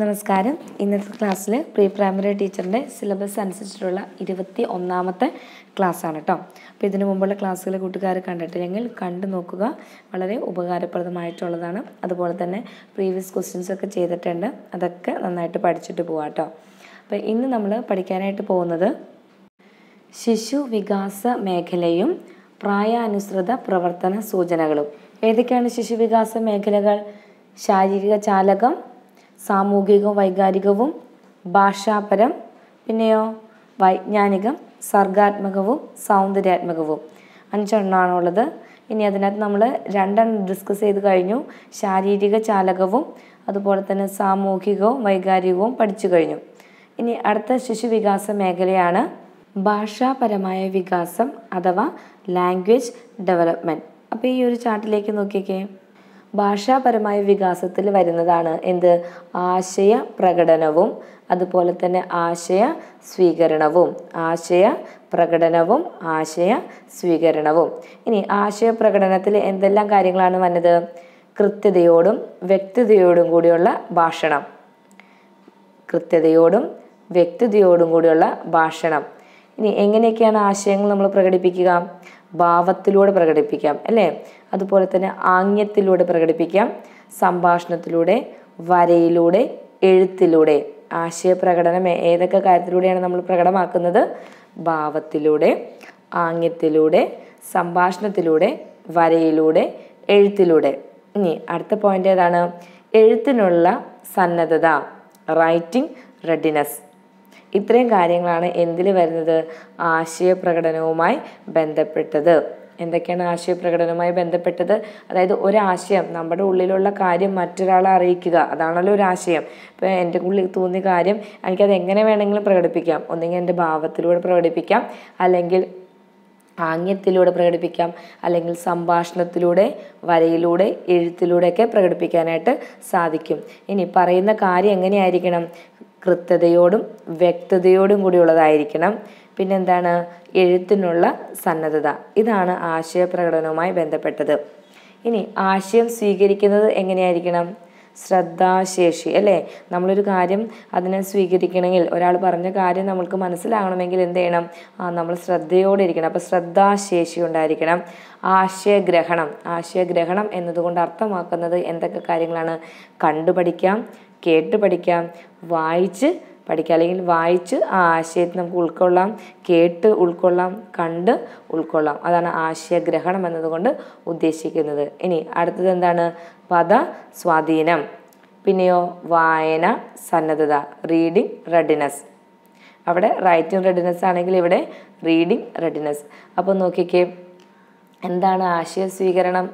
നമസ്കാരം ഇന്നത്തെ ക്ലാസ്സിൽ പ്രീ പ്രൈമറി ടീച്ചറിൻ്റെ സിലബസ് അനുസരിച്ചിട്ടുള്ള ഇരുപത്തി ഒന്നാമത്തെ ക്ലാസ്സാണ് കേട്ടോ അപ്പോൾ ഇതിനു മുമ്പുള്ള ക്ലാസ്സുകൾ കൂട്ടുകാർ കണ്ടിട്ടില്ലെങ്കിൽ കണ്ടു നോക്കുക വളരെ ഉപകാരപ്രദമായിട്ടുള്ളതാണ് അതുപോലെ തന്നെ പ്രീവിയസ് ക്വസ്റ്റ്യൻസ് ഒക്കെ ചെയ്തിട്ടുണ്ട് അതൊക്കെ നന്നായിട്ട് പഠിച്ചിട്ട് പോവാം കേട്ടോ അപ്പോൾ ഇന്ന് നമ്മൾ പഠിക്കാനായിട്ട് പോകുന്നത് ശിശു വികാസ മേഖലയും പ്രായാനുസൃത പ്രവർത്തന സൂചനകളും ഏതൊക്കെയാണ് ശിശുവികാസ മേഖലകൾ ശാരീരിക ചാലകം സാമൂഹികവും വൈകാരികവും ഭാഷാപരം പിന്നെയോ വൈജ്ഞാനികം സർഗാത്മകവും സൗന്ദര്യാത്മകവും അഞ്ചെണ്ണമാണുള്ളത് ഇനി അതിനകത്ത് നമ്മൾ രണ്ടെണ്ണം ഡിസ്കസ് ചെയ്ത് കഴിഞ്ഞു ശാരീരിക ചാലകവും അതുപോലെ തന്നെ സാമൂഹികവും വൈകാരികവും പഠിച്ചു കഴിഞ്ഞു ഇനി അടുത്ത വികാസ മേഖലയാണ് ഭാഷാപരമായ വികാസം അഥവാ ലാംഗ്വേജ് ഡെവലപ്മെൻറ്റ് അപ്പോൾ ഈ ഒരു ചാർട്ടിലേക്ക് നോക്കിയേക്കേ ഭാഷാപരമായ വികാസത്തിൽ വരുന്നതാണ് എന്ത് ആശയ പ്രകടനവും അതുപോലെ തന്നെ ആശയ സ്വീകരണവും ആശയ പ്രകടനവും ആശയ സ്വീകരണവും ഇനി ആശയ പ്രകടനത്തിൽ എന്തെല്ലാം കാര്യങ്ങളാണ് വന്നത് കൃത്യതയോടും വ്യക്തതയോടും കൂടിയുള്ള ഭാഷണം കൃത്യതയോടും വ്യക്തതയോടും കൂടിയുള്ള ഭാഷണം ഇനി എങ്ങനെയൊക്കെയാണ് ആശയങ്ങൾ നമ്മൾ പ്രകടിപ്പിക്കുക ഭാവത്തിലൂടെ പ്രകടിപ്പിക്കാം അല്ലേ അതുപോലെ തന്നെ ആംഗ്യത്തിലൂടെ പ്രകടിപ്പിക്കാം സംഭാഷണത്തിലൂടെ വരയിലൂടെ എഴുത്തിലൂടെ ആശയപ്രകടനം ഏതൊക്കെ കാര്യത്തിലൂടെയാണ് നമ്മൾ പ്രകടമാക്കുന്നത് ഭാവത്തിലൂടെ ആംഗ്യത്തിലൂടെ സംഭാഷണത്തിലൂടെ വരയിലൂടെ എഴുത്തിലൂടെ ഇനി അടുത്ത പോയിന്റ് ഏതാണ് എഴുത്തിനുള്ള സന്നദ്ധത റൈറ്റിംഗ് റെഡിനെസ് ഇത്രയും കാര്യങ്ങളാണ് എന്തിൽ വരുന്നത് ആശയപ്രകടനവുമായി ബന്ധപ്പെട്ടത് എന്തൊക്കെയാണ് ആശയപ്രകടനവുമായി ബന്ധപ്പെട്ടത് അതായത് ഒരാശയം നമ്മുടെ ഉള്ളിലുള്ള കാര്യം മറ്റൊരാളെ അറിയിക്കുക അതാണല്ലോ ആശയം ഇപ്പോൾ എൻ്റെ ഉള്ളിൽ തോന്നിയ കാര്യം എനിക്കത് എങ്ങനെ വേണമെങ്കിലും പ്രകടിപ്പിക്കാം ഒന്നെങ്കിൽ എൻ്റെ ഭാവത്തിലൂടെ പ്രകടിപ്പിക്കാം അല്ലെങ്കിൽ ആംഗ്യത്തിലൂടെ പ്രകടിപ്പിക്കാം അല്ലെങ്കിൽ സംഭാഷണത്തിലൂടെ വരയിലൂടെ എഴുത്തിലൂടെയൊക്കെ പ്രകടിപ്പിക്കാനായിട്ട് സാധിക്കും ഇനി പറയുന്ന കാര്യം എങ്ങനെയായിരിക്കണം കൃത്യതയോടും വ്യക്തതയോടും കൂടിയുള്ളതായിരിക്കണം പിന്നെന്താണ് എഴുത്തിനുള്ള സന്നദ്ധത ഇതാണ് പ്രകടനവുമായി ബന്ധപ്പെട്ടത് ഇനി ആശയം സ്വീകരിക്കുന്നത് എങ്ങനെയായിരിക്കണം ശ്രദ്ധാശേഷി അല്ലേ നമ്മളൊരു കാര്യം അതിനെ സ്വീകരിക്കണമെങ്കിൽ ഒരാൾ പറഞ്ഞ കാര്യം നമ്മൾക്ക് മനസ്സിലാകണമെങ്കിൽ എന്ത് ചെയ്യണം നമ്മൾ ശ്രദ്ധയോടെ ഇരിക്കണം അപ്പോൾ ശ്രദ്ധാശേഷി ഉണ്ടായിരിക്കണം ആശയഗ്രഹണം ആശയഗ്രഹണം എന്നതുകൊണ്ട് അർത്ഥമാക്കുന്നത് എന്തൊക്കെ കാര്യങ്ങളാണ് കണ്ടു പഠിക്കാം കേട്ട് പഠിക്കാം വായിച്ച് പഠിക്കുക അല്ലെങ്കിൽ വായിച്ച് ആ ആശയത്തെ നമുക്ക് ഉൾക്കൊള്ളാം കേട്ട് ഉൾക്കൊള്ളാം കണ്ട് ഉൾക്കൊള്ളാം അതാണ് ആശയഗ്രഹണം എന്നതുകൊണ്ട് ഉദ്ദേശിക്കുന്നത് ഇനി അടുത്തത് എന്താണ് പദ സ്വാധീനം പിന്നെയോ വായന സന്നദ്ധത റീഡിംഗ് റെഡിനെസ് അവിടെ റൈറ്റിംഗ് റെഡിനെസ് ആണെങ്കിൽ ഇവിടെ റീഡിംഗ് റെഡിനെസ് അപ്പോൾ നോക്കിക്കേ എന്താണ് ആശയ സ്വീകരണം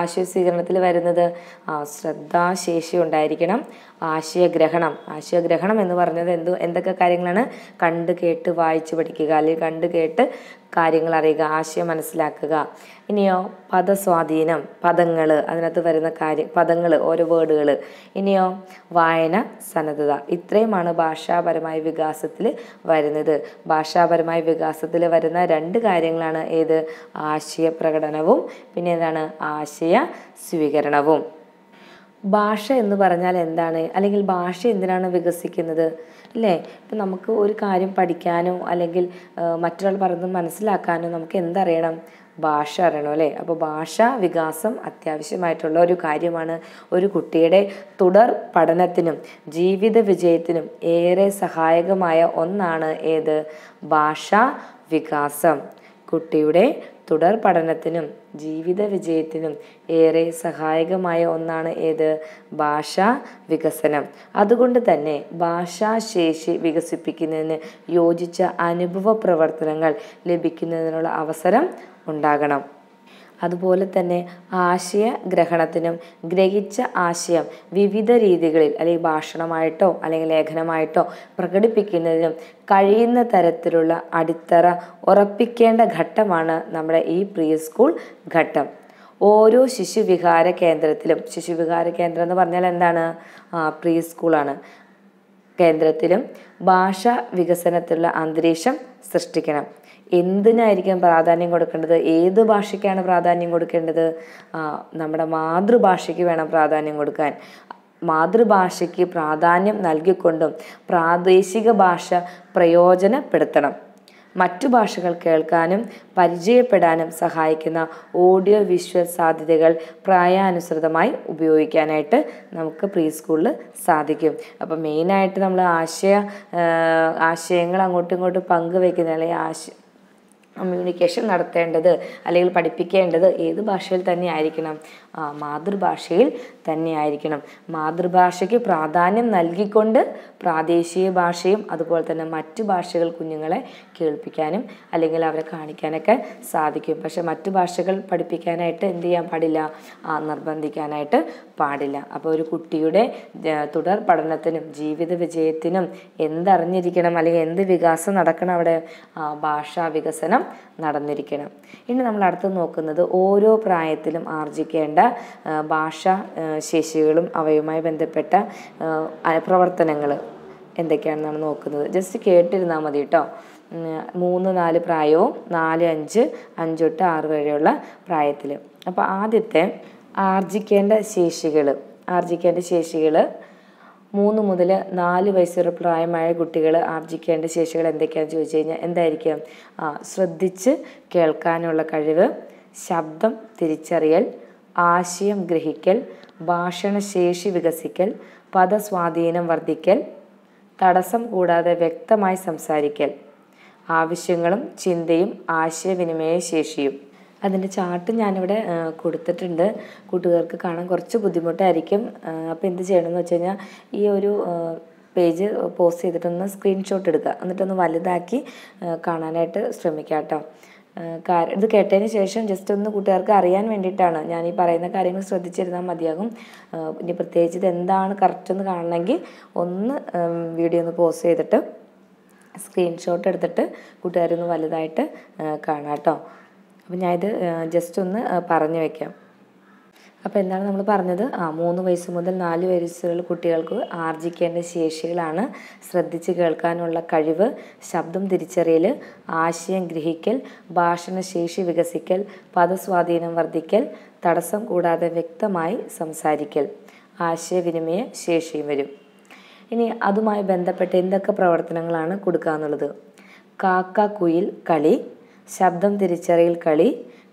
ആശയസ്വീകരണത്തിൽ വരുന്നത് ശ്രദ്ധാശേഷി ഉണ്ടായിരിക്കണം ആശയഗ്രഹണം ആശയഗ്രഹണം എന്ന് പറഞ്ഞത് എന്തു എന്തൊക്കെ കാര്യങ്ങളാണ് കണ്ട് കേട്ട് വായിച്ചു പഠിക്കുക അല്ലെങ്കിൽ കണ്ട് കേട്ട് കാര്യങ്ങൾ അറിയുക ആശയം മനസ്സിലാക്കുക ഇനിയോ പദസ്വാധീനം പദങ്ങൾ അതിനകത്ത് വരുന്ന കാര്യ പദങ്ങൾ ഓരോ വേർഡുകൾ ഇനിയോ വായന സന്നദ്ധത ഇത്രയുമാണ് ഭാഷാപരമായ വികാസത്തിൽ വരുന്നത് ഭാഷാപരമായ വികാസത്തിൽ വരുന്ന രണ്ട് കാര്യങ്ങളാണ് ഏത് ആശയപ്രകടനവും പിന്നെ എന്താണ് ആശയ സ്വീകരണവും ഭാഷ എന്ന് പറഞ്ഞാൽ എന്താണ് അല്ലെങ്കിൽ ഭാഷ എന്തിനാണ് വികസിക്കുന്നത് അല്ലേ ഇപ്പം നമുക്ക് ഒരു കാര്യം പഠിക്കാനോ അല്ലെങ്കിൽ മറ്റൊരാൾ പറയുന്നത് മനസ്സിലാക്കാനോ നമുക്ക് എന്തറിയണം ഭാഷ അറിയണം അല്ലേ അപ്പോൾ ഭാഷ വികാസം അത്യാവശ്യമായിട്ടുള്ള ഒരു കാര്യമാണ് ഒരു കുട്ടിയുടെ തുടർ പഠനത്തിനും ജീവിത വിജയത്തിനും ഏറെ സഹായകമായ ഒന്നാണ് ഏത് ഭാഷ വികാസം കുട്ടിയുടെ തുടർ പഠനത്തിനും ജീവിത വിജയത്തിനും ഏറെ സഹായകമായ ഒന്നാണ് ഏത് ഭാഷാ വികസനം അതുകൊണ്ട് തന്നെ ഭാഷാശേഷി വികസിപ്പിക്കുന്നതിന് യോജിച്ച അനുഭവ പ്രവർത്തനങ്ങൾ ലഭിക്കുന്നതിനുള്ള അവസരം ഉണ്ടാകണം അതുപോലെ തന്നെ ആശയ ഗ്രഹണത്തിനും ഗ്രഹിച്ച ആശയം വിവിധ രീതികളിൽ അല്ലെങ്കിൽ ഭാഷണമായിട്ടോ അല്ലെങ്കിൽ ലേഖനമായിട്ടോ പ്രകടിപ്പിക്കുന്നതിനും കഴിയുന്ന തരത്തിലുള്ള അടിത്തറ ഉറപ്പിക്കേണ്ട ഘട്ടമാണ് നമ്മുടെ ഈ പ്രീ സ്കൂൾ ഘട്ടം ഓരോ ശിശുവിഹാര കേന്ദ്രത്തിലും ശിശുവിഹാര കേന്ദ്രം എന്ന് പറഞ്ഞാൽ എന്താണ് പ്രീ സ്കൂളാണ് കേന്ദ്രത്തിലും ഭാഷാ വികസനത്തിലുള്ള അന്തരീക്ഷം സൃഷ്ടിക്കണം എന്തിനായിരിക്കും പ്രാധാന്യം കൊടുക്കേണ്ടത് ഏത് ഭാഷയ്ക്കാണ് പ്രാധാന്യം കൊടുക്കേണ്ടത് നമ്മുടെ മാതൃഭാഷയ്ക്ക് വേണം പ്രാധാന്യം കൊടുക്കാൻ മാതൃഭാഷയ്ക്ക് പ്രാധാന്യം നൽകിക്കൊണ്ടും പ്രാദേശിക ഭാഷ പ്രയോജനപ്പെടുത്തണം മറ്റു ഭാഷകൾ കേൾക്കാനും പരിചയപ്പെടാനും സഹായിക്കുന്ന ഓഡിയോ വിഷ്വൽ സാധ്യതകൾ പ്രായാനുസൃതമായി ഉപയോഗിക്കാനായിട്ട് നമുക്ക് പ്രീ സ്കൂളിൽ സാധിക്കും അപ്പം മെയിനായിട്ട് നമ്മൾ ആശയ ആശയങ്ങൾ അങ്ങോട്ടും ഇങ്ങോട്ടും പങ്കുവയ്ക്കുന്ന അല്ലെങ്കിൽ ആശ കമ്മ്യൂണിക്കേഷൻ നടത്തേണ്ടത് അല്ലെങ്കിൽ പഠിപ്പിക്കേണ്ടത് ഏത് ഭാഷയിൽ തന്നെ ആയിരിക്കണം മാതൃഭാഷയിൽ തന്നെയായിരിക്കണം മാതൃഭാഷയ്ക്ക് പ്രാധാന്യം നൽകിക്കൊണ്ട് പ്രാദേശിക ഭാഷയും അതുപോലെ തന്നെ മറ്റു ഭാഷകൾ കുഞ്ഞുങ്ങളെ കേൾപ്പിക്കാനും അല്ലെങ്കിൽ അവരെ കാണിക്കാനൊക്കെ സാധിക്കും പക്ഷേ മറ്റു ഭാഷകൾ പഠിപ്പിക്കാനായിട്ട് എന്ത് ചെയ്യാൻ പാടില്ല നിർബന്ധിക്കാനായിട്ട് പാടില്ല അപ്പോൾ ഒരു കുട്ടിയുടെ തുടർ പഠനത്തിനും ജീവിത വിജയത്തിനും എന്തറിഞ്ഞിരിക്കണം അല്ലെങ്കിൽ എന്ത് വികാസം നടക്കണം അവിടെ ഭാഷാ വികസനം നടന്നിരിക്കണം ഇനി നമ്മൾ അടുത്ത് നോക്കുന്നത് ഓരോ പ്രായത്തിലും ആർജിക്കേണ്ട ഭാഷ ശേഷികളും അവയുമായി ബന്ധപ്പെട്ട പ്രവർത്തനങ്ങൾ എന്തൊക്കെയാണെന്നാണ് നോക്കുന്നത് ജസ്റ്റ് കേട്ടിരുന്നാൽ മതി കേട്ടോ മൂന്ന് നാല് പ്രായവും നാല് അഞ്ച് അഞ്ചൊട്ട് ആറ് വരെയുള്ള പ്രായത്തിൽ അപ്പോൾ ആദ്യത്തെ ആർജിക്കേണ്ട ശേഷികൾ ആർജിക്കേണ്ട ശേഷികൾ മൂന്ന് മുതൽ നാല് വരെ പ്രായമായ കുട്ടികൾ ആർജിക്കേണ്ട ശേഷികൾ എന്തൊക്കെയാണെന്ന് ചോദിച്ചു കഴിഞ്ഞാൽ എന്തായിരിക്കും ശ്രദ്ധിച്ച് കേൾക്കാനുള്ള കഴിവ് ശബ്ദം തിരിച്ചറിയൽ ആശയം ഗ്രഹിക്കൽ ഭാഷണശേഷി വികസിക്കൽ പദസ്വാധീനം വർദ്ധിക്കൽ തടസ്സം കൂടാതെ വ്യക്തമായി സംസാരിക്കൽ ആവശ്യങ്ങളും ചിന്തയും ആശയവിനിമയ ശേഷിയും അതിൻ്റെ ചാർട്ട് ഞാനിവിടെ കൊടുത്തിട്ടുണ്ട് കൂട്ടുകാർക്ക് കാണാൻ കുറച്ച് ബുദ്ധിമുട്ടായിരിക്കും അപ്പോൾ എന്ത് ചെയ്യണമെന്ന് വെച്ച് കഴിഞ്ഞാൽ ഈ ഒരു പേജ് പോസ്റ്റ് ചെയ്തിട്ടൊന്ന് സ്ക്രീൻഷോട്ട് എടുക്കുക എന്നിട്ടൊന്ന് വലുതാക്കി കാണാനായിട്ട് ശ്രമിക്കാം കേട്ടോ ഇത് കേട്ടതിന് ശേഷം ജസ്റ്റ് ഒന്ന് കൂട്ടുകാർക്ക് അറിയാൻ വേണ്ടിയിട്ടാണ് ഞാൻ ഈ പറയുന്ന കാര്യങ്ങൾ ശ്രദ്ധിച്ചിരുന്നാൽ മതിയാകും ഇനി പ്രത്യേകിച്ച് ഇത് എന്താണ് കറക്റ്റ് എന്ന് കാണണമെങ്കിൽ ഒന്ന് വീഡിയോ ഒന്ന് പോസ് ചെയ്തിട്ട് സ്ക്രീൻഷോട്ട് എടുത്തിട്ട് കൂട്ടുകാരൊന്ന് വലുതായിട്ട് കാണാം കേട്ടോ അപ്പം ഞാനിത് ജസ്റ്റ് ഒന്ന് പറഞ്ഞു വയ്ക്കാം അപ്പോൾ എന്താണ് നമ്മൾ പറഞ്ഞത് ആ മൂന്ന് വയസ്സ് മുതൽ നാല് വയസ്സുള്ള കുട്ടികൾക്ക് ആർജിക്കേണ്ട ശേഷികളാണ് ശ്രദ്ധിച്ച് കേൾക്കാനുള്ള കഴിവ് ശബ്ദം തിരിച്ചറിയൽ ആശയം ഗ്രഹിക്കൽ ഭാഷണശേഷി വികസിക്കൽ പദസ്വാധീനം വർദ്ധിക്കൽ തടസ്സം കൂടാതെ വ്യക്തമായി സംസാരിക്കൽ ആശയവിനിമയ ശേഷിയും വരും ഇനി അതുമായി ബന്ധപ്പെട്ട് എന്തൊക്കെ പ്രവർത്തനങ്ങളാണ് കൊടുക്കുക എന്നുള്ളത് കാക്ക കുയിൽ കളി ശബ്ദം തിരിച്ചറിയൽ കളി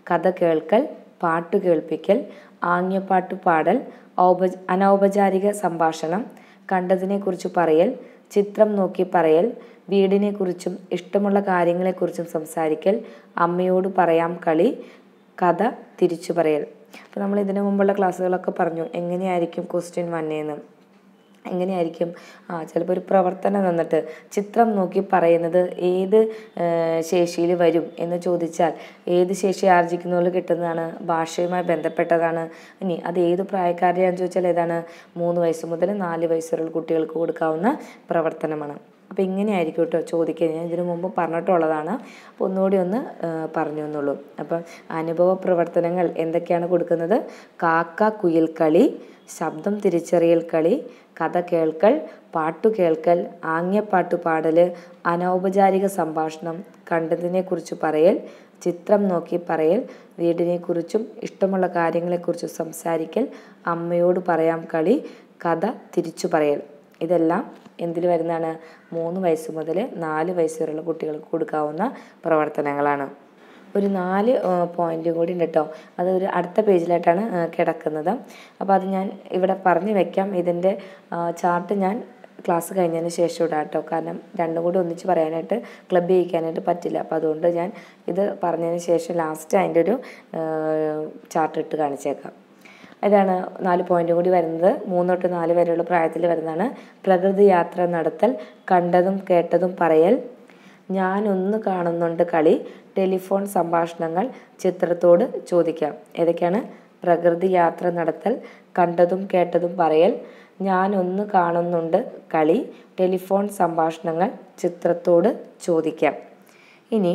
കഥ കേൾക്കൽ പാട്ട് കേൾപ്പിക്കൽ ആംഗ്യപ്പാട്ടു പാടൽ ഔപ അനൗപചാരിക സംഭാഷണം കണ്ടതിനെക്കുറിച്ച് പറയൽ ചിത്രം നോക്കി പറയൽ വീടിനെക്കുറിച്ചും ഇഷ്ടമുള്ള കാര്യങ്ങളെക്കുറിച്ചും സംസാരിക്കൽ അമ്മയോട് പറയാം കളി കഥ തിരിച്ചു പറയൽ അപ്പോൾ നമ്മൾ ഇതിനു മുമ്പുള്ള ക്ലാസ്സുകളൊക്കെ പറഞ്ഞു എങ്ങനെയായിരിക്കും ക്വസ്റ്റ്യൻ വന്നേന്ന് എങ്ങനെയായിരിക്കും ആ ചിലപ്പോൾ ഒരു പ്രവർത്തനം തന്നിട്ട് ചിത്രം നോക്കി പറയുന്നത് ഏത് ശേഷിയിൽ വരും എന്ന് ചോദിച്ചാൽ ഏത് ശേഷി ആർജിക്കുന്നതിൽ കിട്ടുന്നതാണ് ഭാഷയുമായി ബന്ധപ്പെട്ടതാണ് ഇനി അത് ഏത് പ്രായക്കാരെയാണെന്ന് ചോദിച്ചാൽ ഏതാണ് മൂന്ന് വയസ്സ് മുതൽ നാല് വയസ്സുള്ള കുട്ടികൾക്ക് കൊടുക്കാവുന്ന പ്രവർത്തനമാണ് അപ്പോൾ ഇങ്ങനെയായിരിക്കും കേട്ടോ ചോദിക്കുക ഞാൻ ഇതിനു മുമ്പ് പറഞ്ഞിട്ടുള്ളതാണ് അപ്പോൾ ഒന്നുകൂടി ഒന്ന് പറഞ്ഞു എന്നുള്ളൂ അപ്പം അനുഭവ പ്രവർത്തനങ്ങൾ എന്തൊക്കെയാണ് കൊടുക്കുന്നത് കാക്ക കുയിൽ കളി ശബ്ദം തിരിച്ചറിയൽ കളി കഥ കേൾക്കൽ പാട്ടു കേൾക്കൽ ആംഗ്യപ്പാട്ടു പാടൽ അനൗപചാരിക സംഭാഷണം കണ്ടതിനെക്കുറിച്ച് പറയൽ ചിത്രം നോക്കി പറയൽ വീടിനെക്കുറിച്ചും ഇഷ്ടമുള്ള കാര്യങ്ങളെക്കുറിച്ചും സംസാരിക്കൽ അമ്മയോട് പറയാം കളി കഥ തിരിച്ചു പറയൽ ഇതെല്ലാം എന്തിൽ വരുന്നതാണ് മൂന്ന് വയസ്സ് മുതൽ നാല് വയസ്സ് വരെയുള്ള കുട്ടികൾക്ക് കൊടുക്കാവുന്ന പ്രവർത്തനങ്ങളാണ് ഒരു നാല് പോയിന്റ് കൂടി ഉണ്ട് കേട്ടോ അത് ഒരു അടുത്ത പേജിലായിട്ടാണ് കിടക്കുന്നത് അപ്പോൾ അത് ഞാൻ ഇവിടെ പറഞ്ഞു വെക്കാം ഇതിൻ്റെ ചാർട്ട് ഞാൻ ക്ലാസ് കഴിഞ്ഞതിന് ശേഷം ഇടാം കേട്ടോ കാരണം രണ്ടും കൂടി ഒന്നിച്ച് പറയാനായിട്ട് ക്ലബ് ചെയ്യിക്കാനായിട്ട് പറ്റില്ല അപ്പോൾ അതുകൊണ്ട് ഞാൻ ഇത് പറഞ്ഞതിന് ശേഷം ലാസ്റ്റ് അതിൻ്റെ ഒരു ചാർട്ട് ഇട്ട് കാണിച്ചേക്കാം ഇതാണ് നാല് പോയിന്റ് കൂടി വരുന്നത് മൂന്ന് തൊട്ട് നാല് വരെയുള്ള പ്രായത്തിൽ വരുന്നതാണ് പ്രകൃതി യാത്ര നടത്തൽ കണ്ടതും കേട്ടതും പറയൽ ഞാനൊന്ന് കാണുന്നുണ്ട് കളി ടെലിഫോൺ സംഭാഷണങ്ങൾ ചിത്രത്തോട് ചോദിക്കാം ഏതൊക്കെയാണ് പ്രകൃതി യാത്ര നടത്തൽ കണ്ടതും കേട്ടതും പറയൽ ഞാനൊന്ന് കാണുന്നുണ്ട് കളി ടെലിഫോൺ സംഭാഷണങ്ങൾ ചിത്രത്തോട് ചോദിക്കാം ഇനി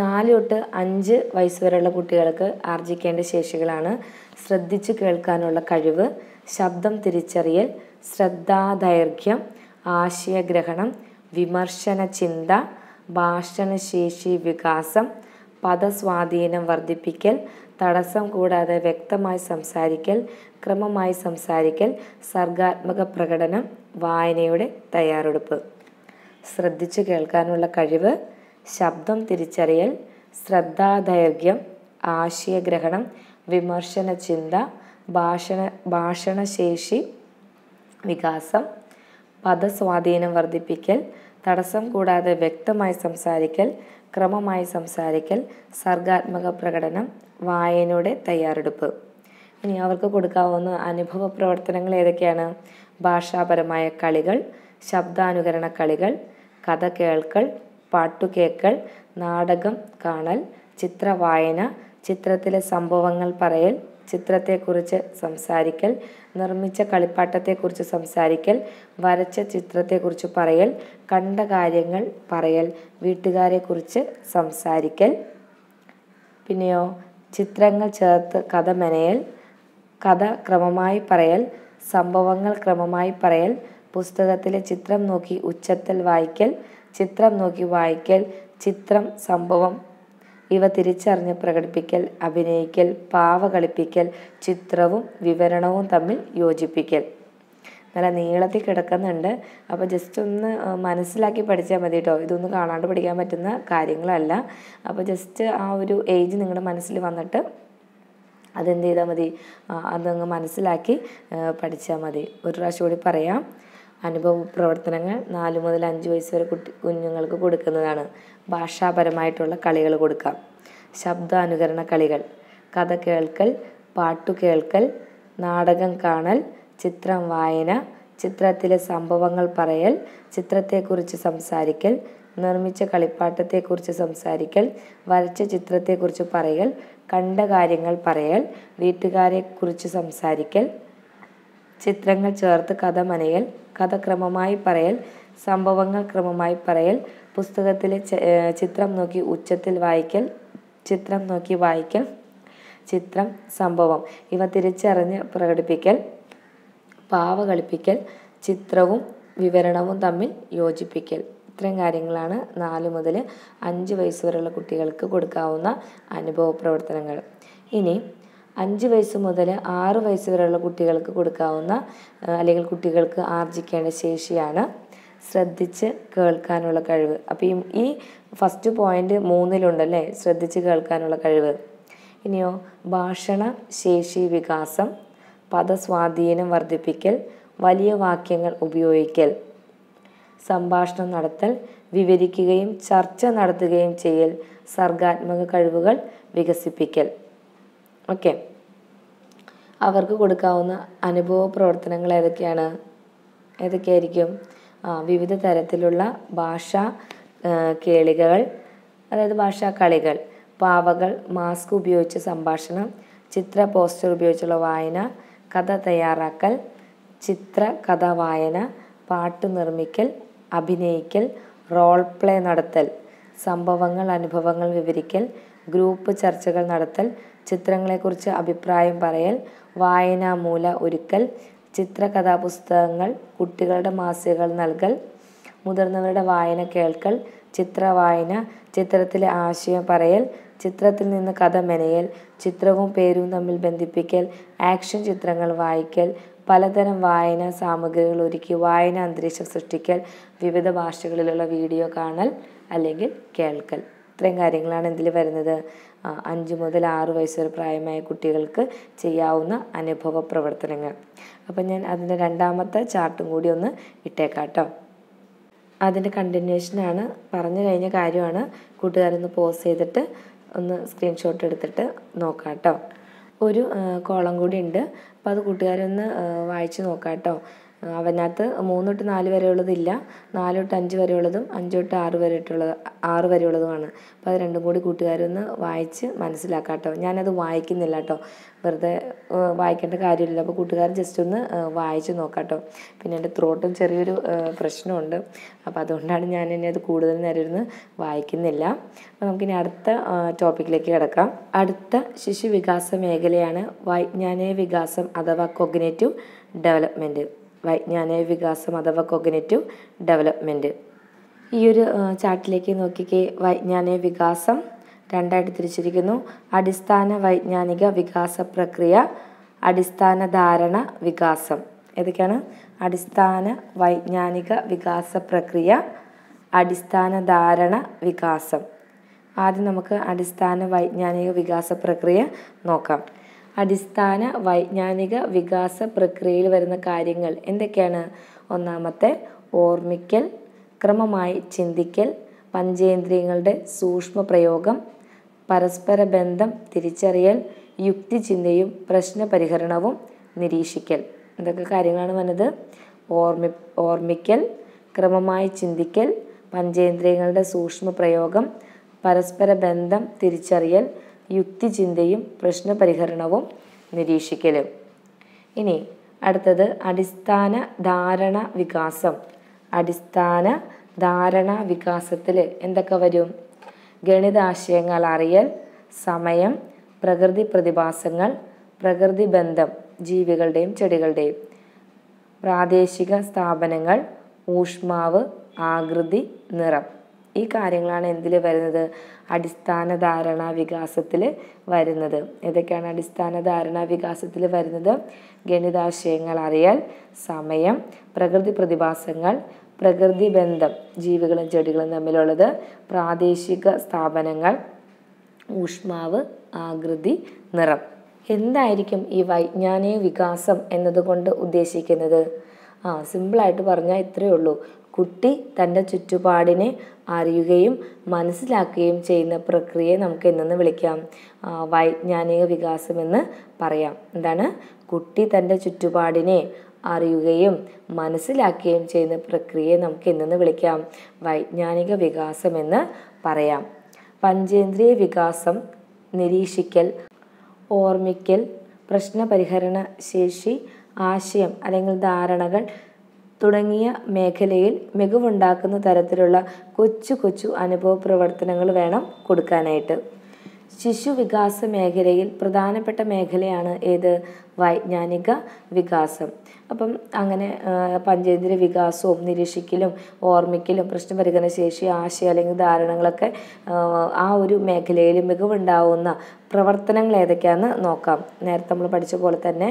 നാല് തൊട്ട് അഞ്ച് വയസ്സ് വരെയുള്ള കുട്ടികൾക്ക് ആർജിക്കേണ്ട ശേഷികളാണ് ശ്രദ്ധിച്ചു കേൾക്കാനുള്ള കഴിവ് ശബ്ദം തിരിച്ചറിയൽ ശ്രദ്ധാദൈർഘ്യം ആശയഗ്രഹണം വിമർശന ചിന്ത ഭാഷണശേഷി വികാസം പദസ്വാധീനം വർദ്ധിപ്പിക്കൽ തടസ്സം കൂടാതെ വ്യക്തമായി സംസാരിക്കൽ ക്രമമായി സംസാരിക്കൽ സർഗാത്മക പ്രകടനം വായനയുടെ തയ്യാറെടുപ്പ് ശ്രദ്ധിച്ചു കേൾക്കാനുള്ള കഴിവ് ശബ്ദം തിരിച്ചറിയൽ ശ്രദ്ധാദൈർഘ്യം ആശയഗ്രഹണം വിമർശന ചിന്ത ഭാഷണ ഭാഷണശേഷി വികാസം പദസ്വാധീനം വർദ്ധിപ്പിക്കൽ തടസ്സം കൂടാതെ വ്യക്തമായി സംസാരിക്കൽ ക്രമമായി സംസാരിക്കൽ സർഗാത്മക പ്രകടനം വായനയുടെ തയ്യാറെടുപ്പ് ഇനി അവർക്ക് കൊടുക്കാവുന്ന അനുഭവ പ്രവർത്തനങ്ങൾ ഏതൊക്കെയാണ് ഭാഷാപരമായ കളികൾ ശബ്ദാനുകരണ കളികൾ കഥ കേൾക്കൽ പാട്ടുകേക്കൽ നാടകം കാണൽ ചിത്രവായന ചിത്രത്തിലെ സംഭവങ്ങൾ പറയൽ ചിത്രത്തെക്കുറിച്ച് സംസാരിക്കൽ നിർമ്മിച്ച കളിപ്പാട്ടത്തെക്കുറിച്ച് സംസാരിക്കൽ വരച്ച ചിത്രത്തെക്കുറിച്ച് പറയൽ കണ്ട കാര്യങ്ങൾ പറയൽ വീട്ടുകാരെക്കുറിച്ച് സംസാരിക്കൽ പിന്നെയോ ചിത്രങ്ങൾ ചേർത്ത് കഥ മെനയൽ കഥ ക്രമമായി പറയൽ സംഭവങ്ങൾ ക്രമമായി പറയൽ പുസ്തകത്തിലെ ചിത്രം നോക്കി ഉച്ചത്തിൽ വായിക്കൽ ചിത്രം നോക്കി വായിക്കൽ ചിത്രം സംഭവം ഇവ തിരിച്ചറിഞ്ഞ് പ്രകടിപ്പിക്കൽ അഭിനയിക്കൽ പാവ കളിപ്പിക്കൽ ചിത്രവും വിവരണവും തമ്മിൽ യോജിപ്പിക്കൽ നല്ല നീളത്തിൽ കിടക്കുന്നുണ്ട് അപ്പോൾ ജസ്റ്റ് ഒന്ന് മനസ്സിലാക്കി പഠിച്ചാൽ മതി കേട്ടോ ഇതൊന്നും കാണാണ്ട് പഠിക്കാൻ പറ്റുന്ന കാര്യങ്ങളല്ല അപ്പോൾ ജസ്റ്റ് ആ ഒരു ഏജ് നിങ്ങളുടെ മനസ്സിൽ വന്നിട്ട് അതെന്ത് ചെയ്താൽ മതി അതങ്ങ് മനസ്സിലാക്കി പഠിച്ചാൽ മതി ഒരു പ്രാവശ്യം കൂടി പറയാം അനുഭവ പ്രവർത്തനങ്ങൾ നാല് മുതൽ അഞ്ച് വയസ്സ് വരെ കുട്ടി കുഞ്ഞുങ്ങൾക്ക് കൊടുക്കുന്നതാണ് ഭാഷാപരമായിട്ടുള്ള കളികൾ കൊടുക്കാം ശബ്ദാനുകരണ കളികൾ കഥ കേൾക്കൽ പാട്ടു കേൾക്കൽ നാടകം കാണൽ ചിത്രം വായന ചിത്രത്തിലെ സംഭവങ്ങൾ പറയൽ ചിത്രത്തെക്കുറിച്ച് സംസാരിക്കൽ നിർമ്മിച്ച കളിപ്പാട്ടത്തെക്കുറിച്ച് സംസാരിക്കൽ വരച്ച ചിത്രത്തെക്കുറിച്ച് പറയൽ കണ്ട കാര്യങ്ങൾ പറയൽ വീട്ടുകാരെക്കുറിച്ച് സംസാരിക്കൽ ചിത്രങ്ങൾ ചേർത്ത് കഥ മനയൽ കഥ ക്രമമായി പറയൽ സംഭവങ്ങൾ ക്രമമായി പറയൽ പുസ്തകത്തിലെ ചിത്രം നോക്കി ഉച്ചത്തിൽ വായിക്കൽ ചിത്രം നോക്കി വായിക്കൽ ചിത്രം സംഭവം ഇവ തിരിച്ചറിഞ്ഞ് പ്രകടിപ്പിക്കൽ പാവ കളിപ്പിക്കൽ ചിത്രവും വിവരണവും തമ്മിൽ യോജിപ്പിക്കൽ ഇത്രയും കാര്യങ്ങളാണ് നാല് മുതൽ അഞ്ച് വയസ്സ് വരെയുള്ള കുട്ടികൾക്ക് കൊടുക്കാവുന്ന അനുഭവ പ്രവർത്തനങ്ങൾ ഇനി അഞ്ച് വയസ്സ് മുതൽ ആറ് വയസ്സ് വരെയുള്ള കുട്ടികൾക്ക് കൊടുക്കാവുന്ന അല്ലെങ്കിൽ കുട്ടികൾക്ക് ആർജിക്കേണ്ട ശേഷിയാണ് ശ്രദ്ധിച്ച് കേൾക്കാനുള്ള കഴിവ് അപ്പം ഈ ഫസ്റ്റ് പോയിന്റ് മൂന്നിലുണ്ടല്ലേ ശ്രദ്ധിച്ച് കേൾക്കാനുള്ള കഴിവ് ഇനിയോ ഭാഷണ ശേഷി വികാസം പദസ്വാധീനം വർദ്ധിപ്പിക്കൽ വലിയ വാക്യങ്ങൾ ഉപയോഗിക്കൽ സംഭാഷണം നടത്തൽ വിവരിക്കുകയും ചർച്ച നടത്തുകയും ചെയ്യൽ സർഗാത്മക കഴിവുകൾ വികസിപ്പിക്കൽ ഓക്കെ അവർക്ക് കൊടുക്കാവുന്ന അനുഭവ പ്രവർത്തനങ്ങൾ ഏതൊക്കെയാണ് ഏതൊക്കെയായിരിക്കും വിവിധ തരത്തിലുള്ള ഭാഷാ കേളികകൾ അതായത് ഭാഷാ കളികൾ പാവകൾ മാസ്ക് ഉപയോഗിച്ച് സംഭാഷണം ചിത്ര പോസ്റ്റർ ഉപയോഗിച്ചുള്ള വായന കഥ തയ്യാറാക്കൽ ചിത്ര കഥ വായന പാട്ട് നിർമ്മിക്കൽ അഭിനയിക്കൽ റോൾ പ്ലേ നടത്തൽ സംഭവങ്ങൾ അനുഭവങ്ങൾ വിവരിക്കൽ ഗ്രൂപ്പ് ചർച്ചകൾ നടത്തൽ ചിത്രങ്ങളെക്കുറിച്ച് അഭിപ്രായം പറയൽ വായനാമൂല ഒരുക്കൽ ചിത്രകഥാപുസ്തകങ്ങൾ കുട്ടികളുടെ മാസികകൾ നൽകൽ മുതിർന്നവരുടെ വായന കേൾക്കൽ ചിത്രവായന ചിത്രത്തിലെ ആശയം പറയൽ ചിത്രത്തിൽ നിന്ന് കഥ മെനയൽ ചിത്രവും പേരും തമ്മിൽ ബന്ധിപ്പിക്കൽ ആക്ഷൻ ചിത്രങ്ങൾ വായിക്കൽ പലതരം വായന സാമഗ്രികൾ ഒരുക്കി വായന അന്തരീക്ഷം സൃഷ്ടിക്കൽ വിവിധ ഭാഷകളിലുള്ള വീഡിയോ കാണൽ അല്ലെങ്കിൽ കേൾക്കൽ ഇത്രയും കാര്യങ്ങളാണ് ഇതിൽ വരുന്നത് അഞ്ച് മുതൽ ആറു വയസ്സ് പ്രായമായ കുട്ടികൾക്ക് ചെയ്യാവുന്ന അനുഭവ പ്രവർത്തനങ്ങൾ അപ്പം ഞാൻ അതിൻ്റെ രണ്ടാമത്തെ ചാർട്ടും കൂടി ഒന്ന് ഇട്ടേക്കാം കേട്ടോ അതിൻ്റെ കണ്ടിന്യൂഷനാണ് പറഞ്ഞു കഴിഞ്ഞ കാര്യമാണ് കൂട്ടുകാരൊന്ന് പോസ് ചെയ്തിട്ട് ഒന്ന് സ്ക്രീൻഷോട്ട് എടുത്തിട്ട് നോക്കാം കേട്ടോ ഒരു കോളം കൂടി ഉണ്ട് അപ്പോൾ അത് കൂട്ടുകാരൊന്ന് വായിച്ച് നോക്കാം കേട്ടോ അവനകത്ത് മൂന്ന് തൊട്ട് നാല് വരെ ഉള്ളതില്ല നാല് തൊട്ട് അഞ്ച് വരെ ഉള്ളതും അഞ്ച് തൊട്ട് ആറ് വരെ ഉള്ളത് ആറ് വരെ ഉള്ളതുമാണ് അപ്പോൾ അത് രണ്ടും കൂടി കൂട്ടുകാരൊന്ന് വായിച്ച് മനസ്സിലാക്കാം കേട്ടോ ഞാനത് വായിക്കുന്നില്ല കേട്ടോ വെറുതെ വായിക്കേണ്ട കാര്യമില്ല അപ്പോൾ കൂട്ടുകാർ ജസ്റ്റ് ഒന്ന് വായിച്ച് നോക്കാം കേട്ടോ പിന്നെ എൻ്റെ ത്രോട്ടും ചെറിയൊരു പ്രശ്നമുണ്ട് അപ്പോൾ അതുകൊണ്ടാണ് ഞാൻ എന്നെ അത് കൂടുതൽ നേരം ഇരുന്ന് വായിക്കുന്നില്ല അപ്പോൾ നമുക്കിനി അടുത്ത ടോപ്പിക്കിലേക്ക് കിടക്കാം അടുത്ത ശിശു വികാസ മേഖലയാണ് വൈജ്ഞാനിക വികാസം അഥവാ കൊഗ്നേറ്റീവ് ഡെവലപ്മെൻറ്റ് വൈജ്ഞാനിക വികാസം അഥവാ കൊഗ്നറ്റീവ് ഡെവലപ്മെൻറ്റ് ഈ ഒരു ചാർട്ടിലേക്ക് നോക്കിക്കേ വൈജ്ഞാനിക വികാസം രണ്ടായിട്ട് തിരിച്ചിരിക്കുന്നു അടിസ്ഥാന വൈജ്ഞാനിക വികാസ പ്രക്രിയ അടിസ്ഥാന ധാരണ വികാസം ഏതൊക്കെയാണ് അടിസ്ഥാന വൈജ്ഞാനിക വികാസ പ്രക്രിയ അടിസ്ഥാന ധാരണ വികാസം ആദ്യം നമുക്ക് അടിസ്ഥാന വൈജ്ഞാനിക വികാസ പ്രക്രിയ നോക്കാം അടിസ്ഥാന വൈജ്ഞാനിക വികാസ പ്രക്രിയയിൽ വരുന്ന കാര്യങ്ങൾ എന്തൊക്കെയാണ് ഒന്നാമത്തെ ഓർമ്മിക്കൽ ക്രമമായി ചിന്തിക്കൽ പഞ്ചേന്ദ്രിയങ്ങളുടെ സൂക്ഷ്മ പ്രയോഗം പരസ്പര ബന്ധം തിരിച്ചറിയൽ യുക്തിചിന്തയും പ്രശ്നപരിഹരണവും നിരീക്ഷിക്കൽ എന്തൊക്കെ കാര്യങ്ങളാണ് വന്നത് ഓർമ്മി ഓർമ്മിക്കൽ ക്രമമായി ചിന്തിക്കൽ പഞ്ചേന്ദ്രിയങ്ങളുടെ സൂക്ഷ്മ പ്രയോഗം പരസ്പര ബന്ധം തിരിച്ചറിയൽ യുക്തിചിന്തയും പ്രശ്നപരിഹരണവും നിരീക്ഷിക്കലും ഇനി അടുത്തത് അടിസ്ഥാന ധാരണ വികാസം അടിസ്ഥാന ധാരണ വികാസത്തിൽ എന്തൊക്കെ വരും ഗണിതാശയങ്ങൾ അറിയൽ സമയം പ്രകൃതി പ്രതിഭാസങ്ങൾ പ്രകൃതി ബന്ധം ജീവികളുടെയും ചെടികളുടെയും പ്രാദേശിക സ്ഥാപനങ്ങൾ ഊഷ്മാവ് ആകൃതി നിറം ഈ കാര്യങ്ങളാണ് എന്തിൽ വരുന്നത് അടിസ്ഥാന ധാരണ വികാസത്തിൽ വരുന്നത് ഏതൊക്കെയാണ് അടിസ്ഥാന ധാരണ വികാസത്തിൽ വരുന്നത് ഗണിതാശയങ്ങൾ അറിയൽ സമയം പ്രകൃതി പ്രതിഭാസങ്ങൾ പ്രകൃതി ബന്ധം ജീവികളും ചെടികളും തമ്മിലുള്ളത് പ്രാദേശിക സ്ഥാപനങ്ങൾ ഊഷ്മാവ് ആകൃതി നിറം എന്തായിരിക്കും ഈ വൈജ്ഞാനിക വികാസം എന്നതുകൊണ്ട് ഉദ്ദേശിക്കുന്നത് ആ സിമ്പിളായിട്ട് പറഞ്ഞാൽ ഇത്രയേ ഉള്ളൂ കുട്ടി തൻ്റെ ചുറ്റുപാടിനെ അറിയുകയും മനസ്സിലാക്കുകയും ചെയ്യുന്ന പ്രക്രിയയെ നമുക്ക് എന്തെന്ന് വിളിക്കാം വൈജ്ഞാനിക വികാസം എന്ന് പറയാം എന്താണ് കുട്ടി തൻ്റെ ചുറ്റുപാടിനെ അറിയുകയും മനസ്സിലാക്കുകയും ചെയ്യുന്ന പ്രക്രിയയെ നമുക്ക് എന്തെന്ന് വിളിക്കാം വൈജ്ഞാനിക വികാസം എന്ന് പറയാം പഞ്ചേന്ദ്രിയ വികാസം നിരീക്ഷിക്കൽ ഓർമ്മിക്കൽ പരിഹരണ ശേഷി ആശയം അല്ലെങ്കിൽ ധാരണകൾ തുടങ്ങിയ മേഖലയിൽ മികവുണ്ടാക്കുന്ന തരത്തിലുള്ള കൊച്ചു കൊച്ചു അനുഭവ പ്രവർത്തനങ്ങൾ വേണം കൊടുക്കാനായിട്ട് ശിശുവികാസ മേഖലയിൽ പ്രധാനപ്പെട്ട മേഖലയാണ് ഏത് വൈജ്ഞാനിക വികാസം അപ്പം അങ്ങനെ പഞ്ചേന്ദ്രിയ വികാസവും നിരീക്ഷിക്കലും ഓർമ്മിക്കലും ശേഷി ആശയ അല്ലെങ്കിൽ ധാരണകളൊക്കെ ആ ഒരു മേഖലയിൽ മികവുണ്ടാവുന്ന പ്രവർത്തനങ്ങൾ ഏതൊക്കെയാണെന്ന് നോക്കാം നേരത്തെ നമ്മൾ പഠിച്ച പോലെ തന്നെ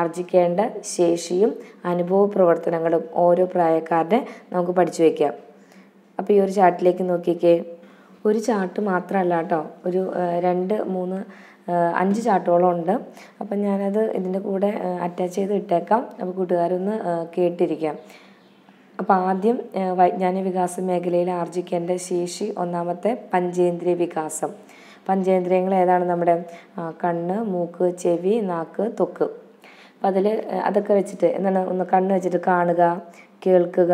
ആർജിക്കേണ്ട ശേഷിയും അനുഭവ പ്രവർത്തനങ്ങളും ഓരോ പ്രായക്കാരുടെ നമുക്ക് പഠിച്ചു വയ്ക്കാം അപ്പോൾ ഈ ഒരു ചാർട്ടിലേക്ക് നോക്കിക്കേ ഒരു ചാർട്ട് മാത്രമല്ല കേട്ടോ ഒരു രണ്ട് മൂന്ന് അഞ്ച് ചാർട്ടുകളും ഉണ്ട് അപ്പം ഞാനത് ഇതിൻ്റെ കൂടെ അറ്റാച്ച് ചെയ്ത് ഇട്ടേക്കാം അപ്പോൾ കൂട്ടുകാരൊന്ന് കേട്ടിരിക്കാം അപ്പോൾ ആദ്യം വൈജ്ഞാനിക വികാസ മേഖലയിൽ ആർജിക്കേണ്ട ശേഷി ഒന്നാമത്തെ പഞ്ചേന്ദ്രിയ വികാസം പഞ്ചേന്ദ്രിയങ്ങൾ ഏതാണ് നമ്മുടെ കണ്ണ് മൂക്ക് ചെവി നാക്ക് തൊക്ക് അപ്പം അതിൽ അതൊക്കെ വെച്ചിട്ട് എന്താണ് ഒന്ന് കണ്ണ് വെച്ചിട്ട് കാണുക കേൾക്കുക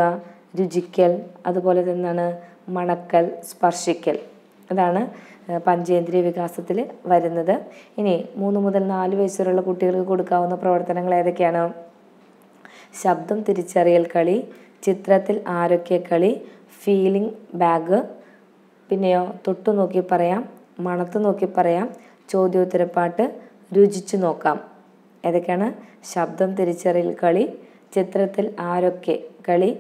രുചിക്കൽ അതുപോലെ തന്നെയാണ് മണക്കൽ സ്പർശിക്കൽ അതാണ് പഞ്ചേന്ദ്രിയ വികാസത്തിൽ വരുന്നത് ഇനി മൂന്ന് മുതൽ നാല് വയസ്സുള്ള കുട്ടികൾക്ക് കൊടുക്കാവുന്ന പ്രവർത്തനങ്ങൾ ഏതൊക്കെയാണ് ശബ്ദം തിരിച്ചറിയൽ കളി ചിത്രത്തിൽ ആരോഗ്യ കളി ഫീലിംഗ് ബാഗ് പിന്നെയോ തൊട്ടു നോക്കി പറയാം മണത്ത് നോക്കി പറയാം ചോദ്യോത്തരപ്പാട്ട് രുചിച്ചു നോക്കാം ഏതൊക്കെയാണ് ശബ്ദം തിരിച്ചറിയൽ കളി ചിത്രത്തിൽ ആരൊക്കെ കളി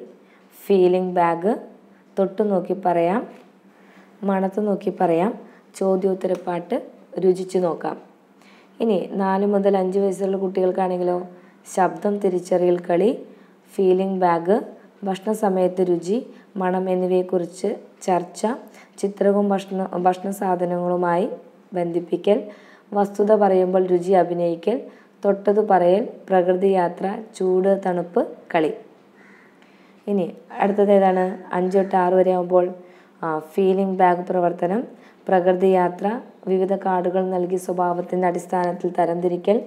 ഫീലിംഗ് ബാഗ് തൊട്ടു നോക്കി പറയാം മണത്ത് നോക്കി പറയാം ചോദ്യോത്തരപ്പാട്ട് രുചിച്ചു നോക്കാം ഇനി നാല് മുതൽ അഞ്ച് വയസ്സുള്ള കുട്ടികൾക്കാണെങ്കിലോ ശബ്ദം തിരിച്ചറിയൽ കളി ഫീലിംഗ് ബാഗ് ഭക്ഷണ സമയത്ത് രുചി മണം എന്നിവയെക്കുറിച്ച് ചർച്ച ചിത്രവും ഭക്ഷണ ഭക്ഷണ സാധനങ്ങളുമായി ബന്ധിപ്പിക്കൽ വസ്തുത പറയുമ്പോൾ രുചി അഭിനയിക്കൽ തൊട്ടത് പറയൽ പ്രകൃതി യാത്ര ചൂട് തണുപ്പ് കളി ഇനി അടുത്തത് ഏതാണ് അഞ്ച് തൊട്ട് ആറ് വരെ ആകുമ്പോൾ ഫീലിംഗ് ബാഗ് പ്രവർത്തനം പ്രകൃതി യാത്ര വിവിധ കാർഡുകൾ നൽകി സ്വഭാവത്തിൻ്റെ അടിസ്ഥാനത്തിൽ തരംതിരിക്കൽ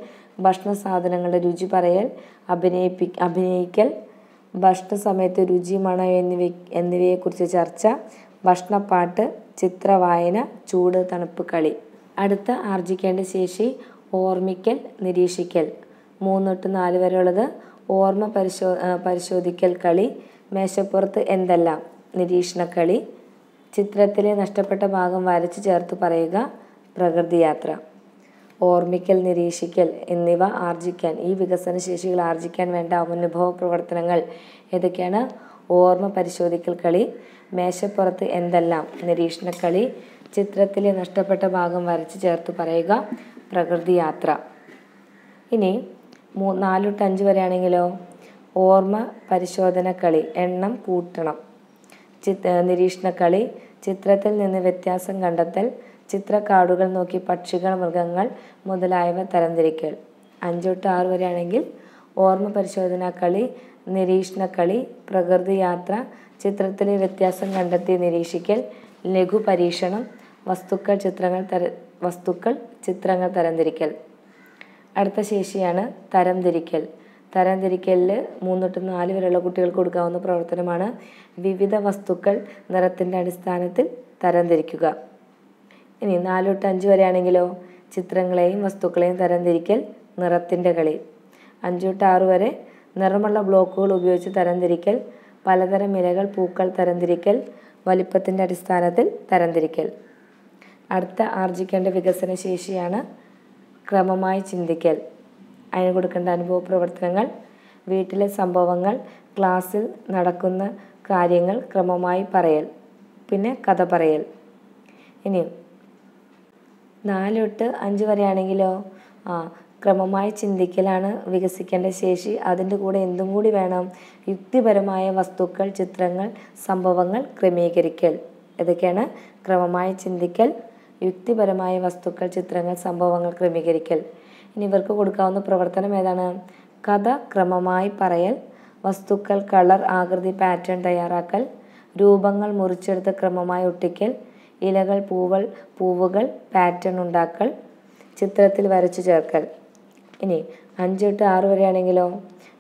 ഭക്ഷണ സാധനങ്ങളുടെ രുചി പറയൽ അഭിനയിപ്പി അഭിനയിക്കൽ ഭക്ഷണ സമയത്ത് രുചി മണ എന്നിവ എന്നിവയെക്കുറിച്ച് ചർച്ച ഭക്ഷണപ്പാട്ട് ചിത്രവായന ചൂട് തണുപ്പ് കളി അടുത്ത ആർജിക്കേണ്ട ശേഷി ഓർമ്മിക്കൽ നിരീക്ഷിക്കൽ മൂന്ന് തൊട്ട് നാല് വരെയുള്ളത് ഓർമ്മ പരിശോ പരിശോധിക്കൽ കളി മേശപ്പുറത്ത് എന്തെല്ലാം കളി ചിത്രത്തിലെ നഷ്ടപ്പെട്ട ഭാഗം വരച്ചു ചേർത്ത് പറയുക പ്രകൃതിയാത്ര ഓർമ്മിക്കൽ നിരീക്ഷിക്കൽ എന്നിവ ആർജിക്കാൻ ഈ വികസന ശേഷികൾ ആർജിക്കാൻ വേണ്ട അനുഭവ പ്രവർത്തനങ്ങൾ ഏതൊക്കെയാണ് ഓർമ്മ പരിശോധിക്കൽ കളി മേശപ്പുറത്ത് എന്തെല്ലാം കളി ചിത്രത്തിലെ നഷ്ടപ്പെട്ട ഭാഗം വരച്ചു ചേർത്ത് പറയുക പ്രകൃതിയാത്ര ഇനി മൂ നാല് തൊട്ട് അഞ്ച് വരെയാണെങ്കിലോ ഓർമ്മ പരിശോധനക്കളി എണ്ണം കൂട്ടണം ചിത് നിരീക്ഷണക്കളി ചിത്രത്തിൽ നിന്ന് വ്യത്യാസം കണ്ടെത്തൽ ചിത്രക്കാടുകൾ നോക്കി പക്ഷികൾ മൃഗങ്ങൾ മുതലായവ തരംതിരിക്കൽ അഞ്ച് തൊട്ട് ആറ് വരെയാണെങ്കിൽ ഓർമ്മ പരിശോധനക്കളി നിരീക്ഷണക്കളി പ്രകൃതിയാത്ര ചിത്രത്തിലെ വ്യത്യാസം കണ്ടെത്തി നിരീക്ഷിക്കൽ ലഘു പരീക്ഷണം വസ്തുക്കൾ ചിത്രങ്ങൾ തര വസ്തുക്കൾ ചിത്രങ്ങൾ തരംതിരിക്കൽ അടുത്ത ശേഷിയാണ് തരംതിരിക്കൽ തരംതിരിക്കലിൽ മൂന്ന് തൊട്ട് നാല് വരെയുള്ള കുട്ടികൾക്ക് കൊടുക്കാവുന്ന പ്രവർത്തനമാണ് വിവിധ വസ്തുക്കൾ നിറത്തിൻ്റെ അടിസ്ഥാനത്തിൽ തരംതിരിക്കുക ഇനി നാല് തൊട്ട് അഞ്ച് വരെയാണെങ്കിലോ ചിത്രങ്ങളെയും വസ്തുക്കളെയും തരംതിരിക്കൽ നിറത്തിൻ്റെ കളി അഞ്ച് തൊട്ട് ആറ് വരെ നിറമുള്ള ബ്ലോക്കുകൾ ഉപയോഗിച്ച് തരംതിരിക്കൽ പലതരം ഇലകൾ പൂക്കൾ തരംതിരിക്കൽ വലിപ്പത്തിൻ്റെ അടിസ്ഥാനത്തിൽ തരംതിരിക്കൽ അടുത്ത ആർജിക്കേണ്ട വികസന ശേഷിയാണ് ക്രമമായി ചിന്തിക്കൽ അതിന് കൊടുക്കേണ്ട അനുഭവ പ്രവർത്തനങ്ങൾ വീട്ടിലെ സംഭവങ്ങൾ ക്ലാസ്സിൽ നടക്കുന്ന കാര്യങ്ങൾ ക്രമമായി പറയൽ പിന്നെ കഥ പറയൽ ഇനി നാല് തൊട്ട് അഞ്ച് വരെയാണെങ്കിലോ ആ ക്രമമായി ചിന്തിക്കലാണ് വികസിക്കേണ്ട ശേഷി അതിൻ്റെ കൂടെ എന്തും കൂടി വേണം യുക്തിപരമായ വസ്തുക്കൾ ചിത്രങ്ങൾ സംഭവങ്ങൾ ക്രമീകരിക്കൽ ഇതൊക്കെയാണ് ക്രമമായി ചിന്തിക്കൽ യുക്തിപരമായ വസ്തുക്കൾ ചിത്രങ്ങൾ സംഭവങ്ങൾ ക്രമീകരിക്കൽ ഇനി ഇവർക്ക് കൊടുക്കാവുന്ന പ്രവർത്തനം ഏതാണ് കഥ ക്രമമായി പറയൽ വസ്തുക്കൾ കളർ ആകൃതി പാറ്റേൺ തയ്യാറാക്കൽ രൂപങ്ങൾ മുറിച്ചെടുത്ത് ക്രമമായി ഒട്ടിക്കൽ ഇലകൾ പൂവൾ പൂവുകൾ പാറ്റേൺ ഉണ്ടാക്കൽ ചിത്രത്തിൽ വരച്ചു ചേർക്കൽ ഇനി അഞ്ച് തൊട്ട് ആറ് വരെയാണെങ്കിലോ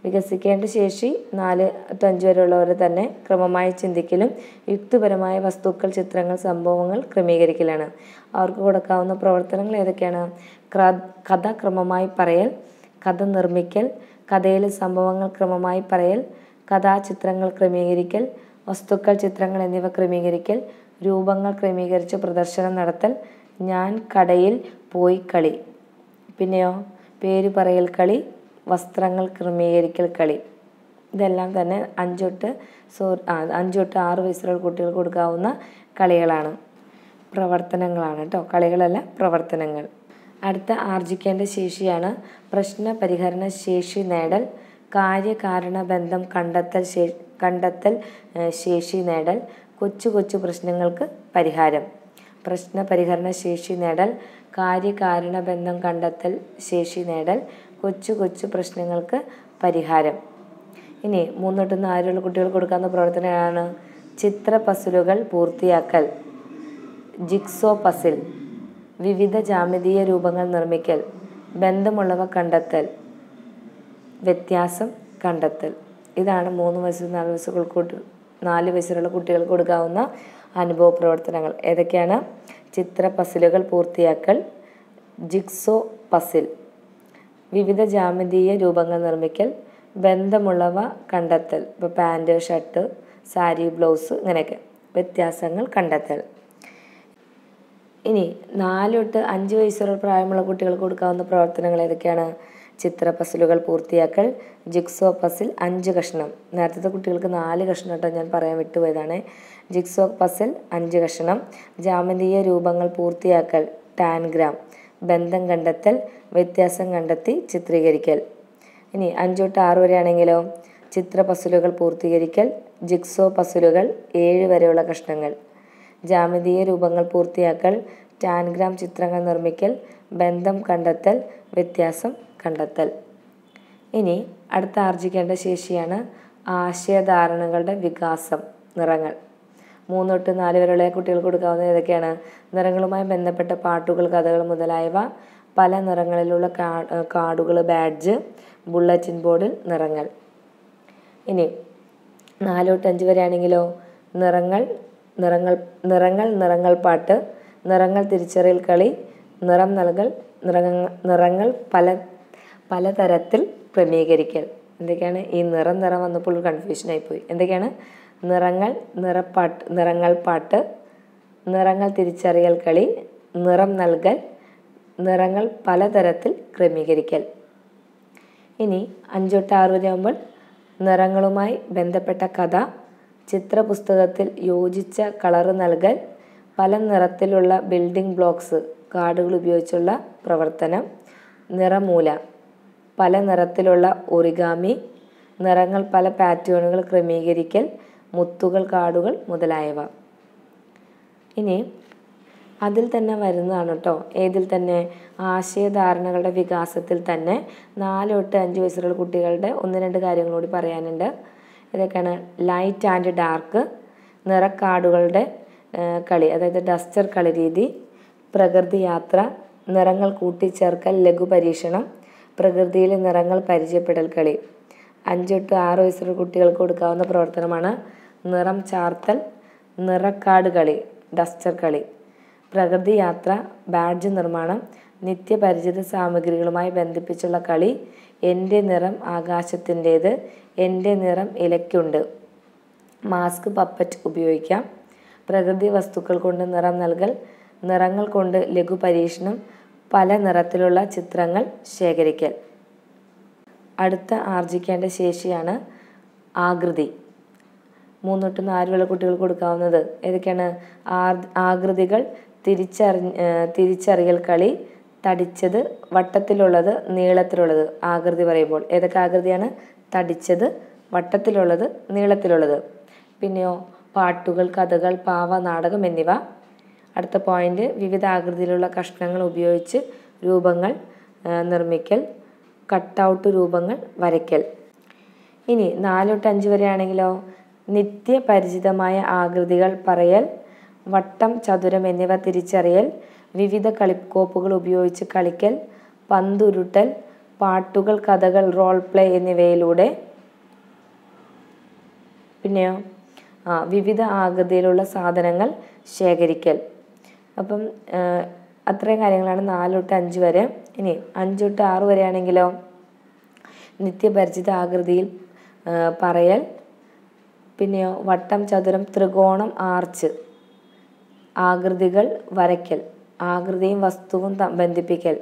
വികസിക്കേണ്ട ശേഷി നാല് ടു അഞ്ച് വരെയുള്ളവരെ തന്നെ ക്രമമായി ചിന്തിക്കലും യുക്തിപരമായ വസ്തുക്കൾ ചിത്രങ്ങൾ സംഭവങ്ങൾ ക്രമീകരിക്കലാണ് അവർക്ക് കൊടുക്കാവുന്ന പ്രവർത്തനങ്ങൾ ഏതൊക്കെയാണ് കഥ ക്രമമായി പറയൽ കഥ നിർമ്മിക്കൽ കഥയിലെ സംഭവങ്ങൾ ക്രമമായി പറയൽ കഥാചിത്രങ്ങൾ ക്രമീകരിക്കൽ വസ്തുക്കൾ ചിത്രങ്ങൾ എന്നിവ ക്രമീകരിക്കൽ രൂപങ്ങൾ ക്രമീകരിച്ച് പ്രദർശനം നടത്തൽ ഞാൻ കടയിൽ പോയി കളി പിന്നെയോ പേര് പറയൽ കളി വസ്ത്രങ്ങൾ ക്രമീകരിക്കൽ കളി ഇതെല്ലാം തന്നെ അഞ്ച് തൊട്ട് സോ അഞ്ച് തൊട്ട് ആറ് വയസ്സുള്ള കുട്ടികൾക്ക് കൊടുക്കാവുന്ന കളികളാണ് പ്രവർത്തനങ്ങളാണ് കേട്ടോ കളികളല്ല പ്രവർത്തനങ്ങൾ അടുത്ത ആർജിക്കേണ്ട ശേഷിയാണ് പ്രശ്ന പരിഹരണ ശേഷി നേടൽ കാര്യകാരണ ബന്ധം കണ്ടെത്തൽ ശേ കണ്ടെത്തൽ ശേഷി നേടൽ കൊച്ചു കൊച്ചു പ്രശ്നങ്ങൾക്ക് പരിഹാരം പ്രശ്ന പരിഹരണ ശേഷി നേടൽ കാര്യകാരണ ബന്ധം കണ്ടെത്തൽ ശേഷി നേടൽ കൊച്ചു കൊച്ചു പ്രശ്നങ്ങൾക്ക് പരിഹാരം ഇനി മൂന്നൊട്ട് നാലുള്ള കുട്ടികൾക്ക് കൊടുക്കാവുന്ന പ്രവർത്തനമാണ് ചിത്ര പസിലുകൾ പൂർത്തിയാക്കൽ ജിക്സോ പസിൽ വിവിധ ജാമതീയ രൂപങ്ങൾ നിർമ്മിക്കൽ ബന്ധമുള്ളവ കണ്ടെത്തൽ വ്യത്യാസം കണ്ടെത്തൽ ഇതാണ് മൂന്ന് വയസ്സ് നാല് വയസ്സുകൾ നാല് വയസ്സിലുള്ള കുട്ടികൾക്ക് കൊടുക്കാവുന്ന അനുഭവ പ്രവർത്തനങ്ങൾ ഏതൊക്കെയാണ് ചിത്ര പസിലുകൾ പൂർത്തിയാക്കൽ ജിക്സോ പസിൽ വിവിധ ജാമതീയ രൂപങ്ങൾ നിർമ്മിക്കൽ ബന്ധമുള്ളവ കണ്ടെത്തൽ ഇപ്പോൾ പാൻറ് ഷർട്ട് സാരി ബ്ലൗസ് ഇങ്ങനെയൊക്കെ വ്യത്യാസങ്ങൾ കണ്ടെത്തൽ ഇനി നാല് തൊട്ട് അഞ്ച് വയസ്സ് പ്രായമുള്ള കുട്ടികൾക്ക് കൊടുക്കാവുന്ന പ്രവർത്തനങ്ങൾ ഏതൊക്കെയാണ് ചിത്ര പസിലുകൾ പൂർത്തിയാക്കൽ ജിക്സോ പസിൽ അഞ്ച് കഷ്ണം നേരത്തെ കുട്ടികൾക്ക് നാല് കഷ്ണം കേട്ടോ ഞാൻ പറയാൻ വിട്ടുപോയതാണ് ജിക്സോ പസിൽ അഞ്ച് കഷ്ണം ജാമതീയ രൂപങ്ങൾ പൂർത്തിയാക്കൽ ടാൻഗ്രാം ബന്ധം കണ്ടെത്തൽ വ്യത്യാസം കണ്ടെത്തി ചിത്രീകരിക്കൽ ഇനി അഞ്ചൊട്ട് ആറ് വരെയാണെങ്കിലോ ചിത്ര പസലുകൾ പൂർത്തീകരിക്കൽ ജിക്സോ പസലുകൾ ഏഴ് വരെയുള്ള കഷ്ണങ്ങൾ ജാമതീയ രൂപങ്ങൾ പൂർത്തിയാക്കൽ ടാൻഗ്രാം ചിത്രങ്ങൾ നിർമ്മിക്കൽ ബന്ധം കണ്ടെത്തൽ വ്യത്യാസം കണ്ടെത്തൽ ഇനി അടുത്ത ആർജിക്കേണ്ട ശേഷിയാണ് ആശയധാരണകളുടെ വികാസം നിറങ്ങൾ മൂന്ന് തൊട്ട് നാല് വരെയുള്ള കുട്ടികൾക്ക് കൊടുക്കാവുന്ന ഏതൊക്കെയാണ് നിറങ്ങളുമായി ബന്ധപ്പെട്ട പാട്ടുകൾ കഥകൾ മുതലായവ പല നിറങ്ങളിലുള്ള കാർഡുകൾ ബാഡ്ജ് ബുള്ളറ്റിൻ ബോർഡിൽ നിറങ്ങൾ ഇനി നാല് തൊട്ട് അഞ്ച് വരെയാണെങ്കിലോ നിറങ്ങൾ നിറങ്ങൾ നിറങ്ങൾ നിറങ്ങൾ പാട്ട് നിറങ്ങൾ തിരിച്ചറിയൽ കളി നിറം നൽകൽ നിറങ്ങൾ നിറങ്ങൾ പല പലതരത്തിൽ ക്രമീകരിക്കൽ എന്തൊക്കെയാണ് ഈ നിറം നിറം വന്നപ്പോൾ ഒരു കൺഫ്യൂഷനായിപ്പോയി എന്തൊക്കെയാണ് നിറങ്ങൾ നിറപ്പാട്ട് നിറങ്ങൾ പാട്ട് നിറങ്ങൾ തിരിച്ചറിയൽ കളി നിറം നൽകൽ നിറങ്ങൾ പലതരത്തിൽ ക്രമീകരിക്കൽ ഇനി അഞ്ചൊട്ട് ആറ് വരെ ആകുമ്പോൾ നിറങ്ങളുമായി ബന്ധപ്പെട്ട കഥ ചിത്രപുസ്തകത്തിൽ യോജിച്ച കളറ് നൽകൽ പല നിറത്തിലുള്ള ബിൽഡിംഗ് ബ്ലോക്സ് കാർഡുകൾ ഉപയോഗിച്ചുള്ള പ്രവർത്തനം നിറമൂല പല നിറത്തിലുള്ള ഒറിഗാമി നിറങ്ങൾ പല പാറ്റേണുകൾ ക്രമീകരിക്കൽ മുത്തുകൾ കാടുകൾ മുതലായവ ഇനി അതിൽ തന്നെ വരുന്നതാണ് കേട്ടോ ഏതിൽ തന്നെ ആശയധാരണകളുടെ വികാസത്തിൽ തന്നെ നാല് തൊട്ട് അഞ്ച് വയസ്സുള്ള കുട്ടികളുടെ ഒന്ന് രണ്ട് കാര്യങ്ങളോട് പറയാനുണ്ട് ഇതൊക്കെയാണ് ലൈറ്റ് ആൻഡ് ഡാർക്ക് നിറക്കാടുകളുടെ കളി അതായത് ഡസ്റ്റർ കളി രീതി പ്രകൃതി യാത്ര നിറങ്ങൾ കൂട്ടിച്ചേർക്കൽ ലഘു പരീക്ഷണം പ്രകൃതിയിലെ നിറങ്ങൾ പരിചയപ്പെടൽ കളി അഞ്ച് തൊട്ട് ആറ് വയസ്സുള്ള കുട്ടികൾക്ക് കൊടുക്കാവുന്ന പ്രവർത്തനമാണ് നിറം ചാർത്തൽ നിറക്കാട് കളി ഡസ്റ്റർ കളി പ്രകൃതി യാത്ര ബാഡ്ജ് നിർമ്മാണം നിത്യപരിചിത സാമഗ്രികളുമായി ബന്ധിപ്പിച്ചുള്ള കളി എൻ്റെ നിറം ആകാശത്തിൻ്റേത് എൻ്റെ നിറം ഇലയ്ക്കുണ്ട് മാസ്ക് പപ്പറ്റ് ഉപയോഗിക്കാം പ്രകൃതി വസ്തുക്കൾ കൊണ്ട് നിറം നൽകൽ നിറങ്ങൾ കൊണ്ട് ലഘു പരീക്ഷണം പല നിറത്തിലുള്ള ചിത്രങ്ങൾ ശേഖരിക്കൽ അടുത്ത ആർജിക്കേണ്ട ശേഷിയാണ് ആകൃതി മൂന്ന് തൊട്ട് നാല് വരെയുള്ള കുട്ടികൾക്ക് കൊടുക്കാവുന്നത് ഏതൊക്കെയാണ് ആകൃതികൾ തിരിച്ചറി തിരിച്ചറിയൽ കളി തടിച്ചത് വട്ടത്തിലുള്ളത് നീളത്തിലുള്ളത് ആകൃതി പറയുമ്പോൾ ഏതൊക്കെ ആകൃതിയാണ് തടിച്ചത് വട്ടത്തിലുള്ളത് നീളത്തിലുള്ളത് പിന്നെയോ പാട്ടുകൾ കഥകൾ പാവ നാടകം എന്നിവ അടുത്ത പോയിന്റ് വിവിധ ആകൃതിയിലുള്ള കഷ്ണങ്ങൾ ഉപയോഗിച്ച് രൂപങ്ങൾ നിർമ്മിക്കൽ കട്ടൗട്ട് രൂപങ്ങൾ വരയ്ക്കൽ ഇനി നാല് തൊട്ട് അഞ്ച് വരെയാണെങ്കിലോ നിത്യപരിചിതമായ ആകൃതികൾ പറയൽ വട്ടം ചതുരം എന്നിവ തിരിച്ചറിയൽ വിവിധ കളിക്കോപ്പുകൾ ഉപയോഗിച്ച് കളിക്കൽ പന്തുരുട്ടൽ പാട്ടുകൾ കഥകൾ റോൾ പ്ലേ എന്നിവയിലൂടെ പിന്നെയോ വിവിധ ആകൃതിയിലുള്ള സാധനങ്ങൾ ശേഖരിക്കൽ അപ്പം അത്രയും കാര്യങ്ങളാണ് നാല് തൊട്ട് അഞ്ച് വരെ ഇനി അഞ്ച് തൊട്ട് ആറ് വരെയാണെങ്കിലോ നിത്യപരിചിത ആകൃതിയിൽ പറയൽ പിന്നെയോ വട്ടം ചതുരം ത്രികോണം ആർച്ച് ആകൃതികൾ വരയ്ക്കൽ ആകൃതിയും വസ്തുവും ബന്ധിപ്പിക്കൽ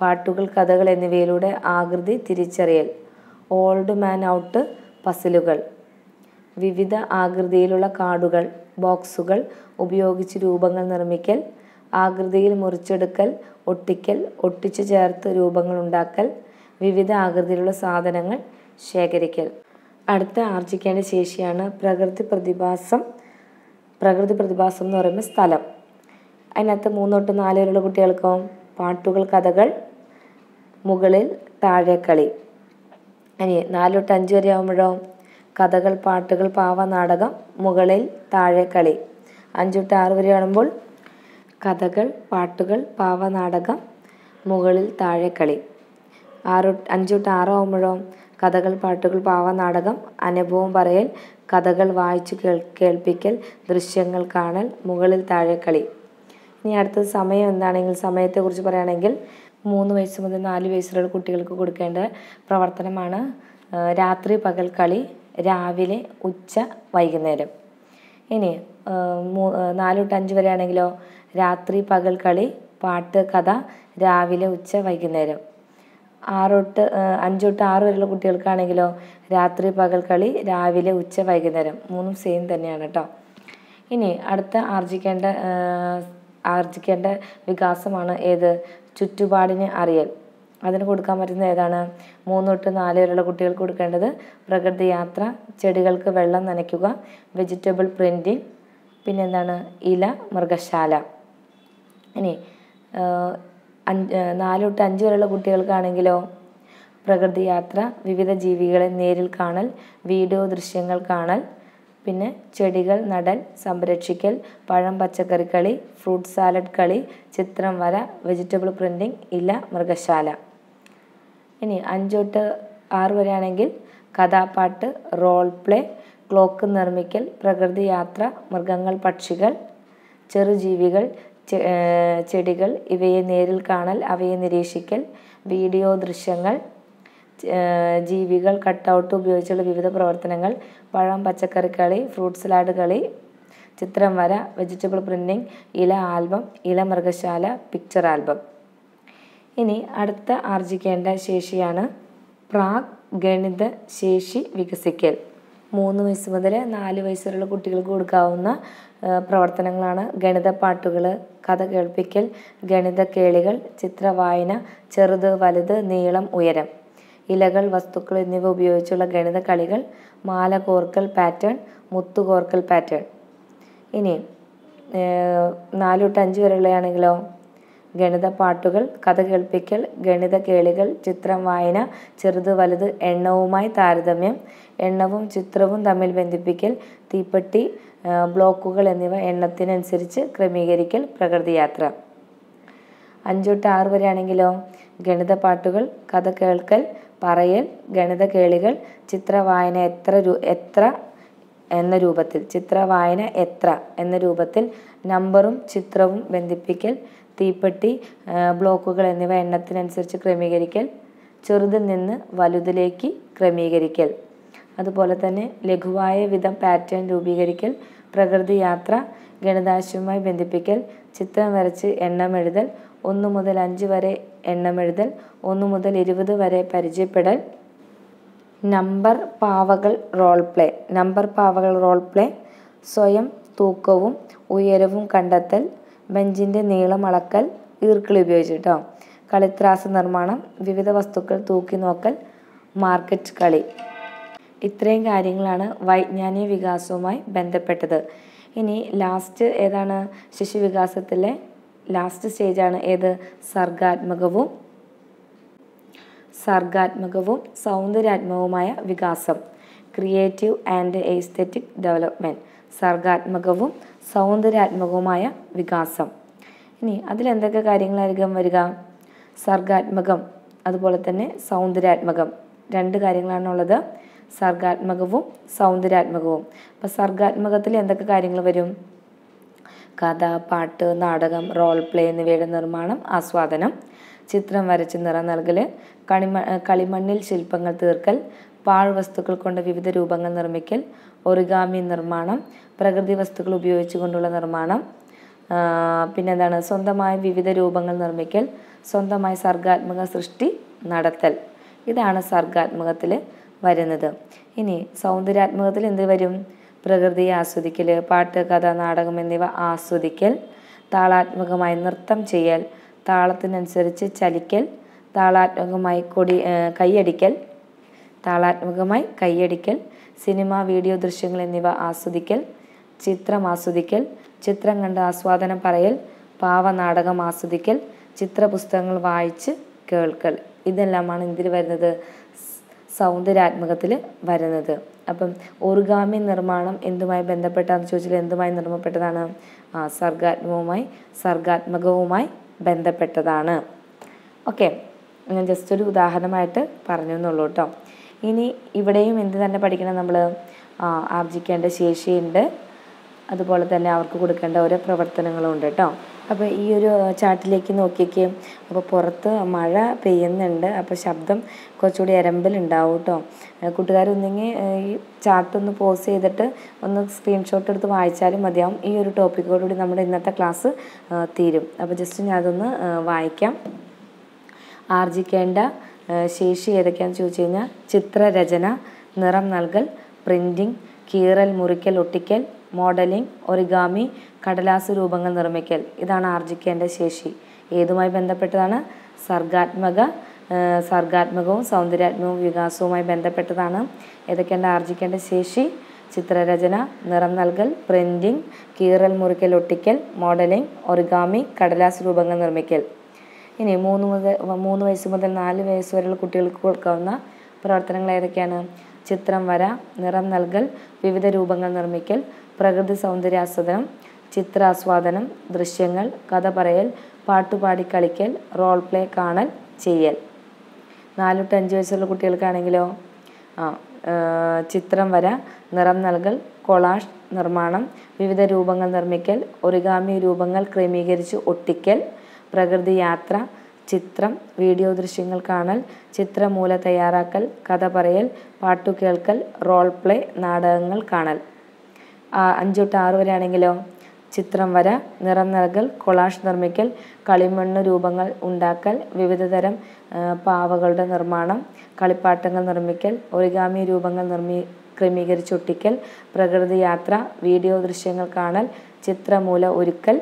പാട്ടുകൾ കഥകൾ എന്നിവയിലൂടെ ആകൃതി തിരിച്ചറിയൽ ഓൾഡ് മാൻ ഔട്ട് പസിലുകൾ വിവിധ ആകൃതിയിലുള്ള കാർഡുകൾ ബോക്സുകൾ ഉപയോഗിച്ച് രൂപങ്ങൾ നിർമ്മിക്കൽ ആകൃതിയിൽ മുറിച്ചെടുക്കൽ ഒട്ടിക്കൽ ഒട്ടിച്ചു ചേർത്ത് രൂപങ്ങൾ ഉണ്ടാക്കൽ വിവിധ ആകൃതിയിലുള്ള സാധനങ്ങൾ ശേഖരിക്കൽ അടുത്ത ആർജിക്കേണ്ട ശേഷിയാണ് പ്രകൃതി പ്രതിഭാസം പ്രകൃതി പ്രതിഭാസം എന്ന് പറയുമ്പോൾ സ്ഥലം അതിനകത്ത് മൂന്നോട്ട് നാലുവരെയുള്ള കുട്ടികൾക്കും പാട്ടുകൾ കഥകൾ മുകളിൽ താഴേക്കളി അനി നാലോട്ട് അഞ്ച് വരെ ആകുമ്പോഴോ കഥകൾ പാട്ടുകൾ പാവ നാടകം മുകളിൽ താഴേക്കളി അഞ്ചൊട്ട് ആറ് വരെ ആകുമ്പോൾ കഥകൾ പാട്ടുകൾ പാവ നാടകം മുകളിൽ താഴേക്കളി ആറ് അഞ്ചൊട്ട് ആറാവുമ്പോഴോ കഥകൾ പാട്ടുകൾ ഭാവനാടകം അനുഭവം പറയൽ കഥകൾ വായിച്ചു കേൾ കേൾപ്പിക്കൽ ദൃശ്യങ്ങൾ കാണൽ മുകളിൽ താഴെ കളി ഇനി അടുത്തത് സമയം എന്താണെങ്കിൽ സമയത്തെക്കുറിച്ച് പറയുകയാണെങ്കിൽ മൂന്ന് വയസ്സ് മുതൽ നാല് വയസ്സുള്ള കുട്ടികൾക്ക് കൊടുക്കേണ്ട പ്രവർത്തനമാണ് രാത്രി പകൽ കളി രാവിലെ ഉച്ച വൈകുന്നേരം ഇനി മൂ നാല് തൊട്ട് അഞ്ച് വരെയാണെങ്കിലോ രാത്രി പകൽ കളി പാട്ട് കഥ രാവിലെ ഉച്ച വൈകുന്നേരം ആറ് തൊട്ട് അഞ്ച് തൊട്ട് ആറ് വരെയുള്ള കുട്ടികൾക്കാണെങ്കിലോ രാത്രി പകൽ കളി രാവിലെ ഉച്ച വൈകുന്നേരം മൂന്നും സെയിം തന്നെയാണ് കേട്ടോ ഇനി അടുത്ത ആർജിക്കേണ്ട ആർജിക്കേണ്ട വികാസമാണ് ഏത് ചുറ്റുപാടിന് അറിയൽ അതിന് കൊടുക്കാൻ പറ്റുന്നത് ഏതാണ് മൂന്ന് തൊട്ട് നാല് വരെയുള്ള കുട്ടികൾക്ക് കൊടുക്കേണ്ടത് പ്രകൃതി യാത്ര ചെടികൾക്ക് വെള്ളം നനയ്ക്കുക വെജിറ്റബിൾ പ്രിൻറ്റിങ് പിന്നെന്താണ് ഇല മൃഗശാല ഇനി അഞ്ച് നാല് തൊട്ട് അഞ്ച് വരെയുള്ള കുട്ടികൾക്കാണെങ്കിലോ പ്രകൃതി യാത്ര വിവിധ ജീവികളെ നേരിൽ കാണൽ വീഡിയോ ദൃശ്യങ്ങൾ കാണൽ പിന്നെ ചെടികൾ നടൽ സംരക്ഷിക്കൽ പഴം പച്ചക്കറി കളി ഫ്രൂട്ട് സാലഡ് കളി ചിത്രം വര വെജിറ്റബിൾ പ്രിൻറ്റിങ് ഇല മൃഗശാല ഇനി അഞ്ച് തൊട്ട് ആറ് വരെയാണെങ്കിൽ കഥാപാട്ട് റോൾ പ്ലേ ക്ലോക്ക് നിർമ്മിക്കൽ പ്രകൃതി യാത്ര മൃഗങ്ങൾ പക്ഷികൾ ചെറുജീവികൾ ചെടികൾ ഇവയെ നേരിൽ കാണൽ അവയെ നിരീക്ഷിക്കൽ വീഡിയോ ദൃശ്യങ്ങൾ ജീവികൾ കട്ടൗട്ട് ഉപയോഗിച്ചുള്ള വിവിധ പ്രവർത്തനങ്ങൾ പഴം പച്ചക്കറി കളി ഫ്രൂട്ട് സലാഡ് കളി ചിത്രം വര വെജിറ്റബിൾ പ്രിൻറ്റിങ് ഇല ആൽബം ഇല മൃഗശാല പിക്ചർ ആൽബം ഇനി അടുത്ത ആർജിക്കേണ്ട ശേഷിയാണ് പ്രാഗ് ഗണിത ശേഷി വികസിക്കൽ മൂന്ന് വയസ്സ് മുതൽ നാല് വയസ്സുള്ള കുട്ടികൾക്ക് കൊടുക്കാവുന്ന പ്രവർത്തനങ്ങളാണ് ഗണിതപ്പാട്ടുകൾ കഥ കേൾപ്പിക്കൽ ഗണിത കേളികൾ ചിത്രവായന ചെറുത് വലുത് നീളം ഉയരം ഇലകൾ വസ്തുക്കൾ എന്നിവ ഉപയോഗിച്ചുള്ള ഗണിത കളികൾ മാല കോർക്കൽ പാറ്റേൺ മുത്തു കോർക്കൽ പാറ്റേൺ ഇനി നാല് തൊട്ട് അഞ്ച് വരെയുള്ളതാണെങ്കിലോ ഗണിതപ്പാട്ടുകൾ കഥ കേൾപ്പിക്കൽ ഗണിത കേളികൾ ചിത്രം വായന ചെറുത് വലുത് എണ്ണവുമായി താരതമ്യം എണ്ണവും ചിത്രവും തമ്മിൽ ബന്ധിപ്പിക്കൽ തീപ്പെട്ടി ബ്ലോക്കുകൾ എന്നിവ എണ്ണത്തിനനുസരിച്ച് ക്രമീകരിക്കൽ പ്രകൃതിയാത്ര അഞ്ചോട്ട് ആറ് വരെയാണെങ്കിലോ ഗണിതപ്പാട്ടുകൾ കഥ കേൾക്കൽ പറയൽ ഗണിത കേളികൾ ചിത്രവായന എത്ര രൂ എത്ര എന്ന രൂപത്തിൽ ചിത്രവായന എത്ര എന്ന രൂപത്തിൽ നമ്പറും ചിത്രവും ബന്ധിപ്പിക്കൽ തീപ്പെട്ടി ബ്ലോക്കുകൾ എന്നിവ എണ്ണത്തിനനുസരിച്ച് ക്രമീകരിക്കൽ ചെറുതിൽ നിന്ന് വലുതിലേക്ക് ക്രമീകരിക്കൽ അതുപോലെ തന്നെ ലഘുവായ വിധം പാറ്റേൺ രൂപീകരിക്കൽ പ്രകൃതി യാത്ര ഗണിതാശയവുമായി ബന്ധിപ്പിക്കൽ ചിത്രം വരച്ച് എണ്ണമെഴുതൽ ഒന്ന് മുതൽ അഞ്ച് വരെ എണ്ണമെഴുതൽ ഒന്ന് മുതൽ ഇരുപത് വരെ പരിചയപ്പെടൽ നമ്പർ പാവകൾ റോൾ പ്ലേ നമ്പർ പാവകൾ റോൾ പ്ലേ സ്വയം തൂക്കവും ഉയരവും കണ്ടെത്തൽ ബെഞ്ചിൻ്റെ നീളം അളക്കൽ ഈർക്കിളി ഉപയോഗിച്ച് കേട്ടോ കളിത്രാസ നിർമ്മാണം വിവിധ വസ്തുക്കൾ തൂക്കി നോക്കൽ മാർക്കറ്റ് കളി ഇത്രയും കാര്യങ്ങളാണ് വൈജ്ഞാനിക വികാസവുമായി ബന്ധപ്പെട്ടത് ഇനി ലാസ്റ്റ് ഏതാണ് ശിശുവികാസത്തിലെ ലാസ്റ്റ് സ്റ്റേജാണ് ഏത് സർഗാത്മകവും സർഗാത്മകവും സൗന്ദര്യാത്മകവുമായ വികാസം ക്രിയേറ്റീവ് ആൻഡ് എസ്തെറ്റിക് ഡെവലപ്മെൻറ്റ് സർഗാത്മകവും സൗന്ദര്യാത്മകവുമായ വികാസം ഇനി അതിലെന്തൊക്കെ കാര്യങ്ങളായിരിക്കും വരിക സർഗാത്മകം അതുപോലെ തന്നെ സൗന്ദര്യാത്മകം രണ്ട് കാര്യങ്ങളാണുള്ളത് സർഗാത്മകവും സൗന്ദര്യാത്മകവും അപ്പോൾ സർഗാത്മകത്തിൽ എന്തൊക്കെ കാര്യങ്ങൾ വരും കഥ പാട്ട് നാടകം റോൾ പ്ലേ എന്നിവയുടെ നിർമ്മാണം ആസ്വാദനം ചിത്രം വരച്ച് നിറം നൽകൽ കളിമ കളിമണ്ണിൽ ശില്പങ്ങൾ തീർക്കൽ വസ്തുക്കൾ കൊണ്ട് വിവിധ രൂപങ്ങൾ നിർമ്മിക്കൽ ഒറിഗാമി നിർമ്മാണം പ്രകൃതി വസ്തുക്കൾ ഉപയോഗിച്ചുകൊണ്ടുള്ള നിർമ്മാണം പിന്നെന്താണ് സ്വന്തമായ വിവിധ രൂപങ്ങൾ നിർമ്മിക്കൽ സ്വന്തമായി സർഗാത്മക സൃഷ്ടി നടത്തൽ ഇതാണ് സർഗാത്മകത്തിൽ വരുന്നത് ഇനി സൗന്ദര്യാത്മകത്തിൽ എന്ത് വരും പ്രകൃതിയെ ആസ്വദിക്കൽ പാട്ട് കഥ നാടകം എന്നിവ ആസ്വദിക്കൽ താളാത്മകമായി നൃത്തം ചെയ്യൽ താളത്തിനനുസരിച്ച് ചലിക്കൽ താളാത്മകമായി കൊടി കൈയടിക്കൽ താളാത്മകമായി കൈയടിക്കൽ സിനിമ വീഡിയോ ദൃശ്യങ്ങൾ എന്നിവ ആസ്വദിക്കൽ ചിത്രം ആസ്വദിക്കൽ ചിത്രം കണ്ട് ആസ്വാദനം പറയൽ പാവനാടകം ആസ്വദിക്കൽ ചിത്രപുസ്തകങ്ങൾ വായിച്ച് കേൾക്കൽ ഇതെല്ലാമാണ് ഇതിൽ വരുന്നത് സൗന്ദര്യാത്മകത്തിൽ വരുന്നത് അപ്പം ഓർഗാമി നിർമ്മാണം എന്തുമായി ബന്ധപ്പെട്ടാന്ന് ചോദിച്ചാൽ എന്തുമായി നിർമ്മപ്പെട്ടതാണ് ആ സർഗാത്മകവുമായി സർഗാത്മകവുമായി ബന്ധപ്പെട്ടതാണ് ഓക്കെ ഞാൻ ജസ്റ്റ് ഒരു ഉദാഹരണമായിട്ട് പറഞ്ഞു എന്നുള്ളൂ കേട്ടോ ഇനി ഇവിടെയും എന്ത് തന്നെ പഠിക്കണം നമ്മൾ ആർജിക്കേണ്ട ശേഷിയുണ്ട് അതുപോലെ തന്നെ അവർക്ക് കൊടുക്കേണ്ട ഓരോ പ്രവർത്തനങ്ങളും ഉണ്ട് കേട്ടോ അപ്പോൾ ഈ ഒരു ചാർട്ടിലേക്ക് നോക്കിക്കേ അപ്പോൾ പുറത്ത് മഴ പെയ്യുന്നുണ്ട് അപ്പോൾ ശബ്ദം കുറച്ചുകൂടി ഇരമ്പലുണ്ടാവും കേട്ടോ കൂട്ടുകാരൊന്നെങ്കിൽ ഈ ചാർട്ട് ഒന്ന് പോസ് ചെയ്തിട്ട് ഒന്ന് സ്ക്രീൻഷോട്ട് എടുത്ത് വായിച്ചാലും മതിയാവും ഈ ഒരു ടോപ്പിക്കോടുകൂടി നമ്മുടെ ഇന്നത്തെ ക്ലാസ് തീരും അപ്പോൾ ജസ്റ്റ് ഞാനതൊന്ന് വായിക്കാം ആർജിക്കേണ്ട ശേഷി ഏതൊക്കെയാണെന്ന് ചോദിച്ചു കഴിഞ്ഞാൽ ചിത്രരചന നിറം നൽകൽ പ്രിൻറ്റിങ് കീറൽ മുറിക്കൽ ഒട്ടിക്കൽ മോഡലിംഗ് ഒറിഗാമി കടലാസ് രൂപങ്ങൾ നിർമ്മിക്കൽ ഇതാണ് ആർജിക്കേണ്ട ശേഷി ഏതുമായി ബന്ധപ്പെട്ടതാണ് സർഗാത്മക സർഗാത്മകവും സൗന്ദര്യാത്മകവും വികാസവുമായി ബന്ധപ്പെട്ടതാണ് ഏതൊക്കെയാണ് ആർജിക്കേണ്ട ശേഷി ചിത്രരചന നിറം നൽകൽ പ്രിൻറ്റിംഗ് കീറൽ മുറിക്കൽ ഒട്ടിക്കൽ മോഡലിംഗ് ഒറിഗാമി കടലാസ് രൂപങ്ങൾ നിർമ്മിക്കൽ ഇനി മൂന്ന് മുതൽ മൂന്ന് വയസ്സ് മുതൽ നാല് വയസ്സ് വരെയുള്ള കുട്ടികൾക്ക് കൊടുക്കാവുന്ന പ്രവർത്തനങ്ങൾ ഏതൊക്കെയാണ് ചിത്രം വര നിറം നൽകൽ വിവിധ രൂപങ്ങൾ നിർമ്മിക്കൽ പ്രകൃതി സൗന്ദര്യാസ്വദനം ചിത്രാസ്വാദനം ദൃശ്യങ്ങൾ കഥ പറയൽ പാട്ടുപാടി കളിക്കൽ റോൾ പ്ലേ കാണൽ ചെയ്യൽ നാലു ടു അഞ്ച് വയസ്സുള്ള കുട്ടികൾക്കാണെങ്കിലോ ആ ചിത്രം വര നിറം നൽകൽ കൊളാഷ് നിർമ്മാണം വിവിധ രൂപങ്ങൾ നിർമ്മിക്കൽ ഒറിഗാമി രൂപങ്ങൾ ക്രമീകരിച്ച് ഒട്ടിക്കൽ പ്രകൃതി യാത്ര ചിത്രം വീഡിയോ ദൃശ്യങ്ങൾ കാണൽ ചിത്രമൂല തയ്യാറാക്കൽ കഥ പറയൽ പാട്ടു കേൾക്കൽ റോൾ പ്ലേ നാടകങ്ങൾ കാണൽ അഞ്ച് തൊട്ട് ആറ് വരെ ആണെങ്കിലോ ചിത്രം വര നിറം നൽകൽ കൊളാഷ് നിർമ്മിക്കൽ കളിമണ്ണ് രൂപങ്ങൾ ഉണ്ടാക്കൽ വിവിധതരം പാവകളുടെ നിർമ്മാണം കളിപ്പാട്ടങ്ങൾ നിർമ്മിക്കൽ ഒറിഗാമി രൂപങ്ങൾ നിർമ്മി ക്രമീകരിച്ചൊട്ടിക്കൽ പ്രകൃതി യാത്ര വീഡിയോ ദൃശ്യങ്ങൾ കാണൽ ചിത്രമൂല ഒരുക്കൽ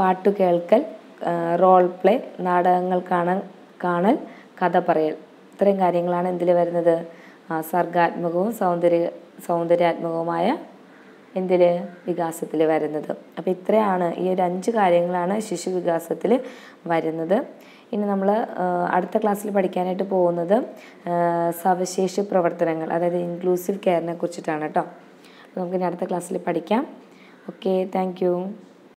പാട്ടു കേൾക്കൽ റോൾ പ്ലേ നാടകങ്ങൾ കാണൽ കാണൽ കഥ പറയൽ ഇത്രയും കാര്യങ്ങളാണ് എന്തിൽ വരുന്നത് സർഗാത്മകവും സൗന്ദര്യ സൗന്ദര്യാത്മകവുമായ എന്തിൽ വികാസത്തിൽ വരുന്നത് അപ്പോൾ ഇത്രയാണ് ഈ ഒരു അഞ്ച് കാര്യങ്ങളാണ് ശിശു വികാസത്തിൽ വരുന്നത് ഇനി നമ്മൾ അടുത്ത ക്ലാസ്സിൽ പഠിക്കാനായിട്ട് പോകുന്നത് സവിശേഷ പ്രവർത്തനങ്ങൾ അതായത് ഇൻക്ലൂസീവ് കെയറിനെ കുറിച്ചിട്ടാണ് കേട്ടോ നമുക്ക് ഇനി അടുത്ത ക്ലാസ്സിൽ പഠിക്കാം ഓക്കെ താങ്ക്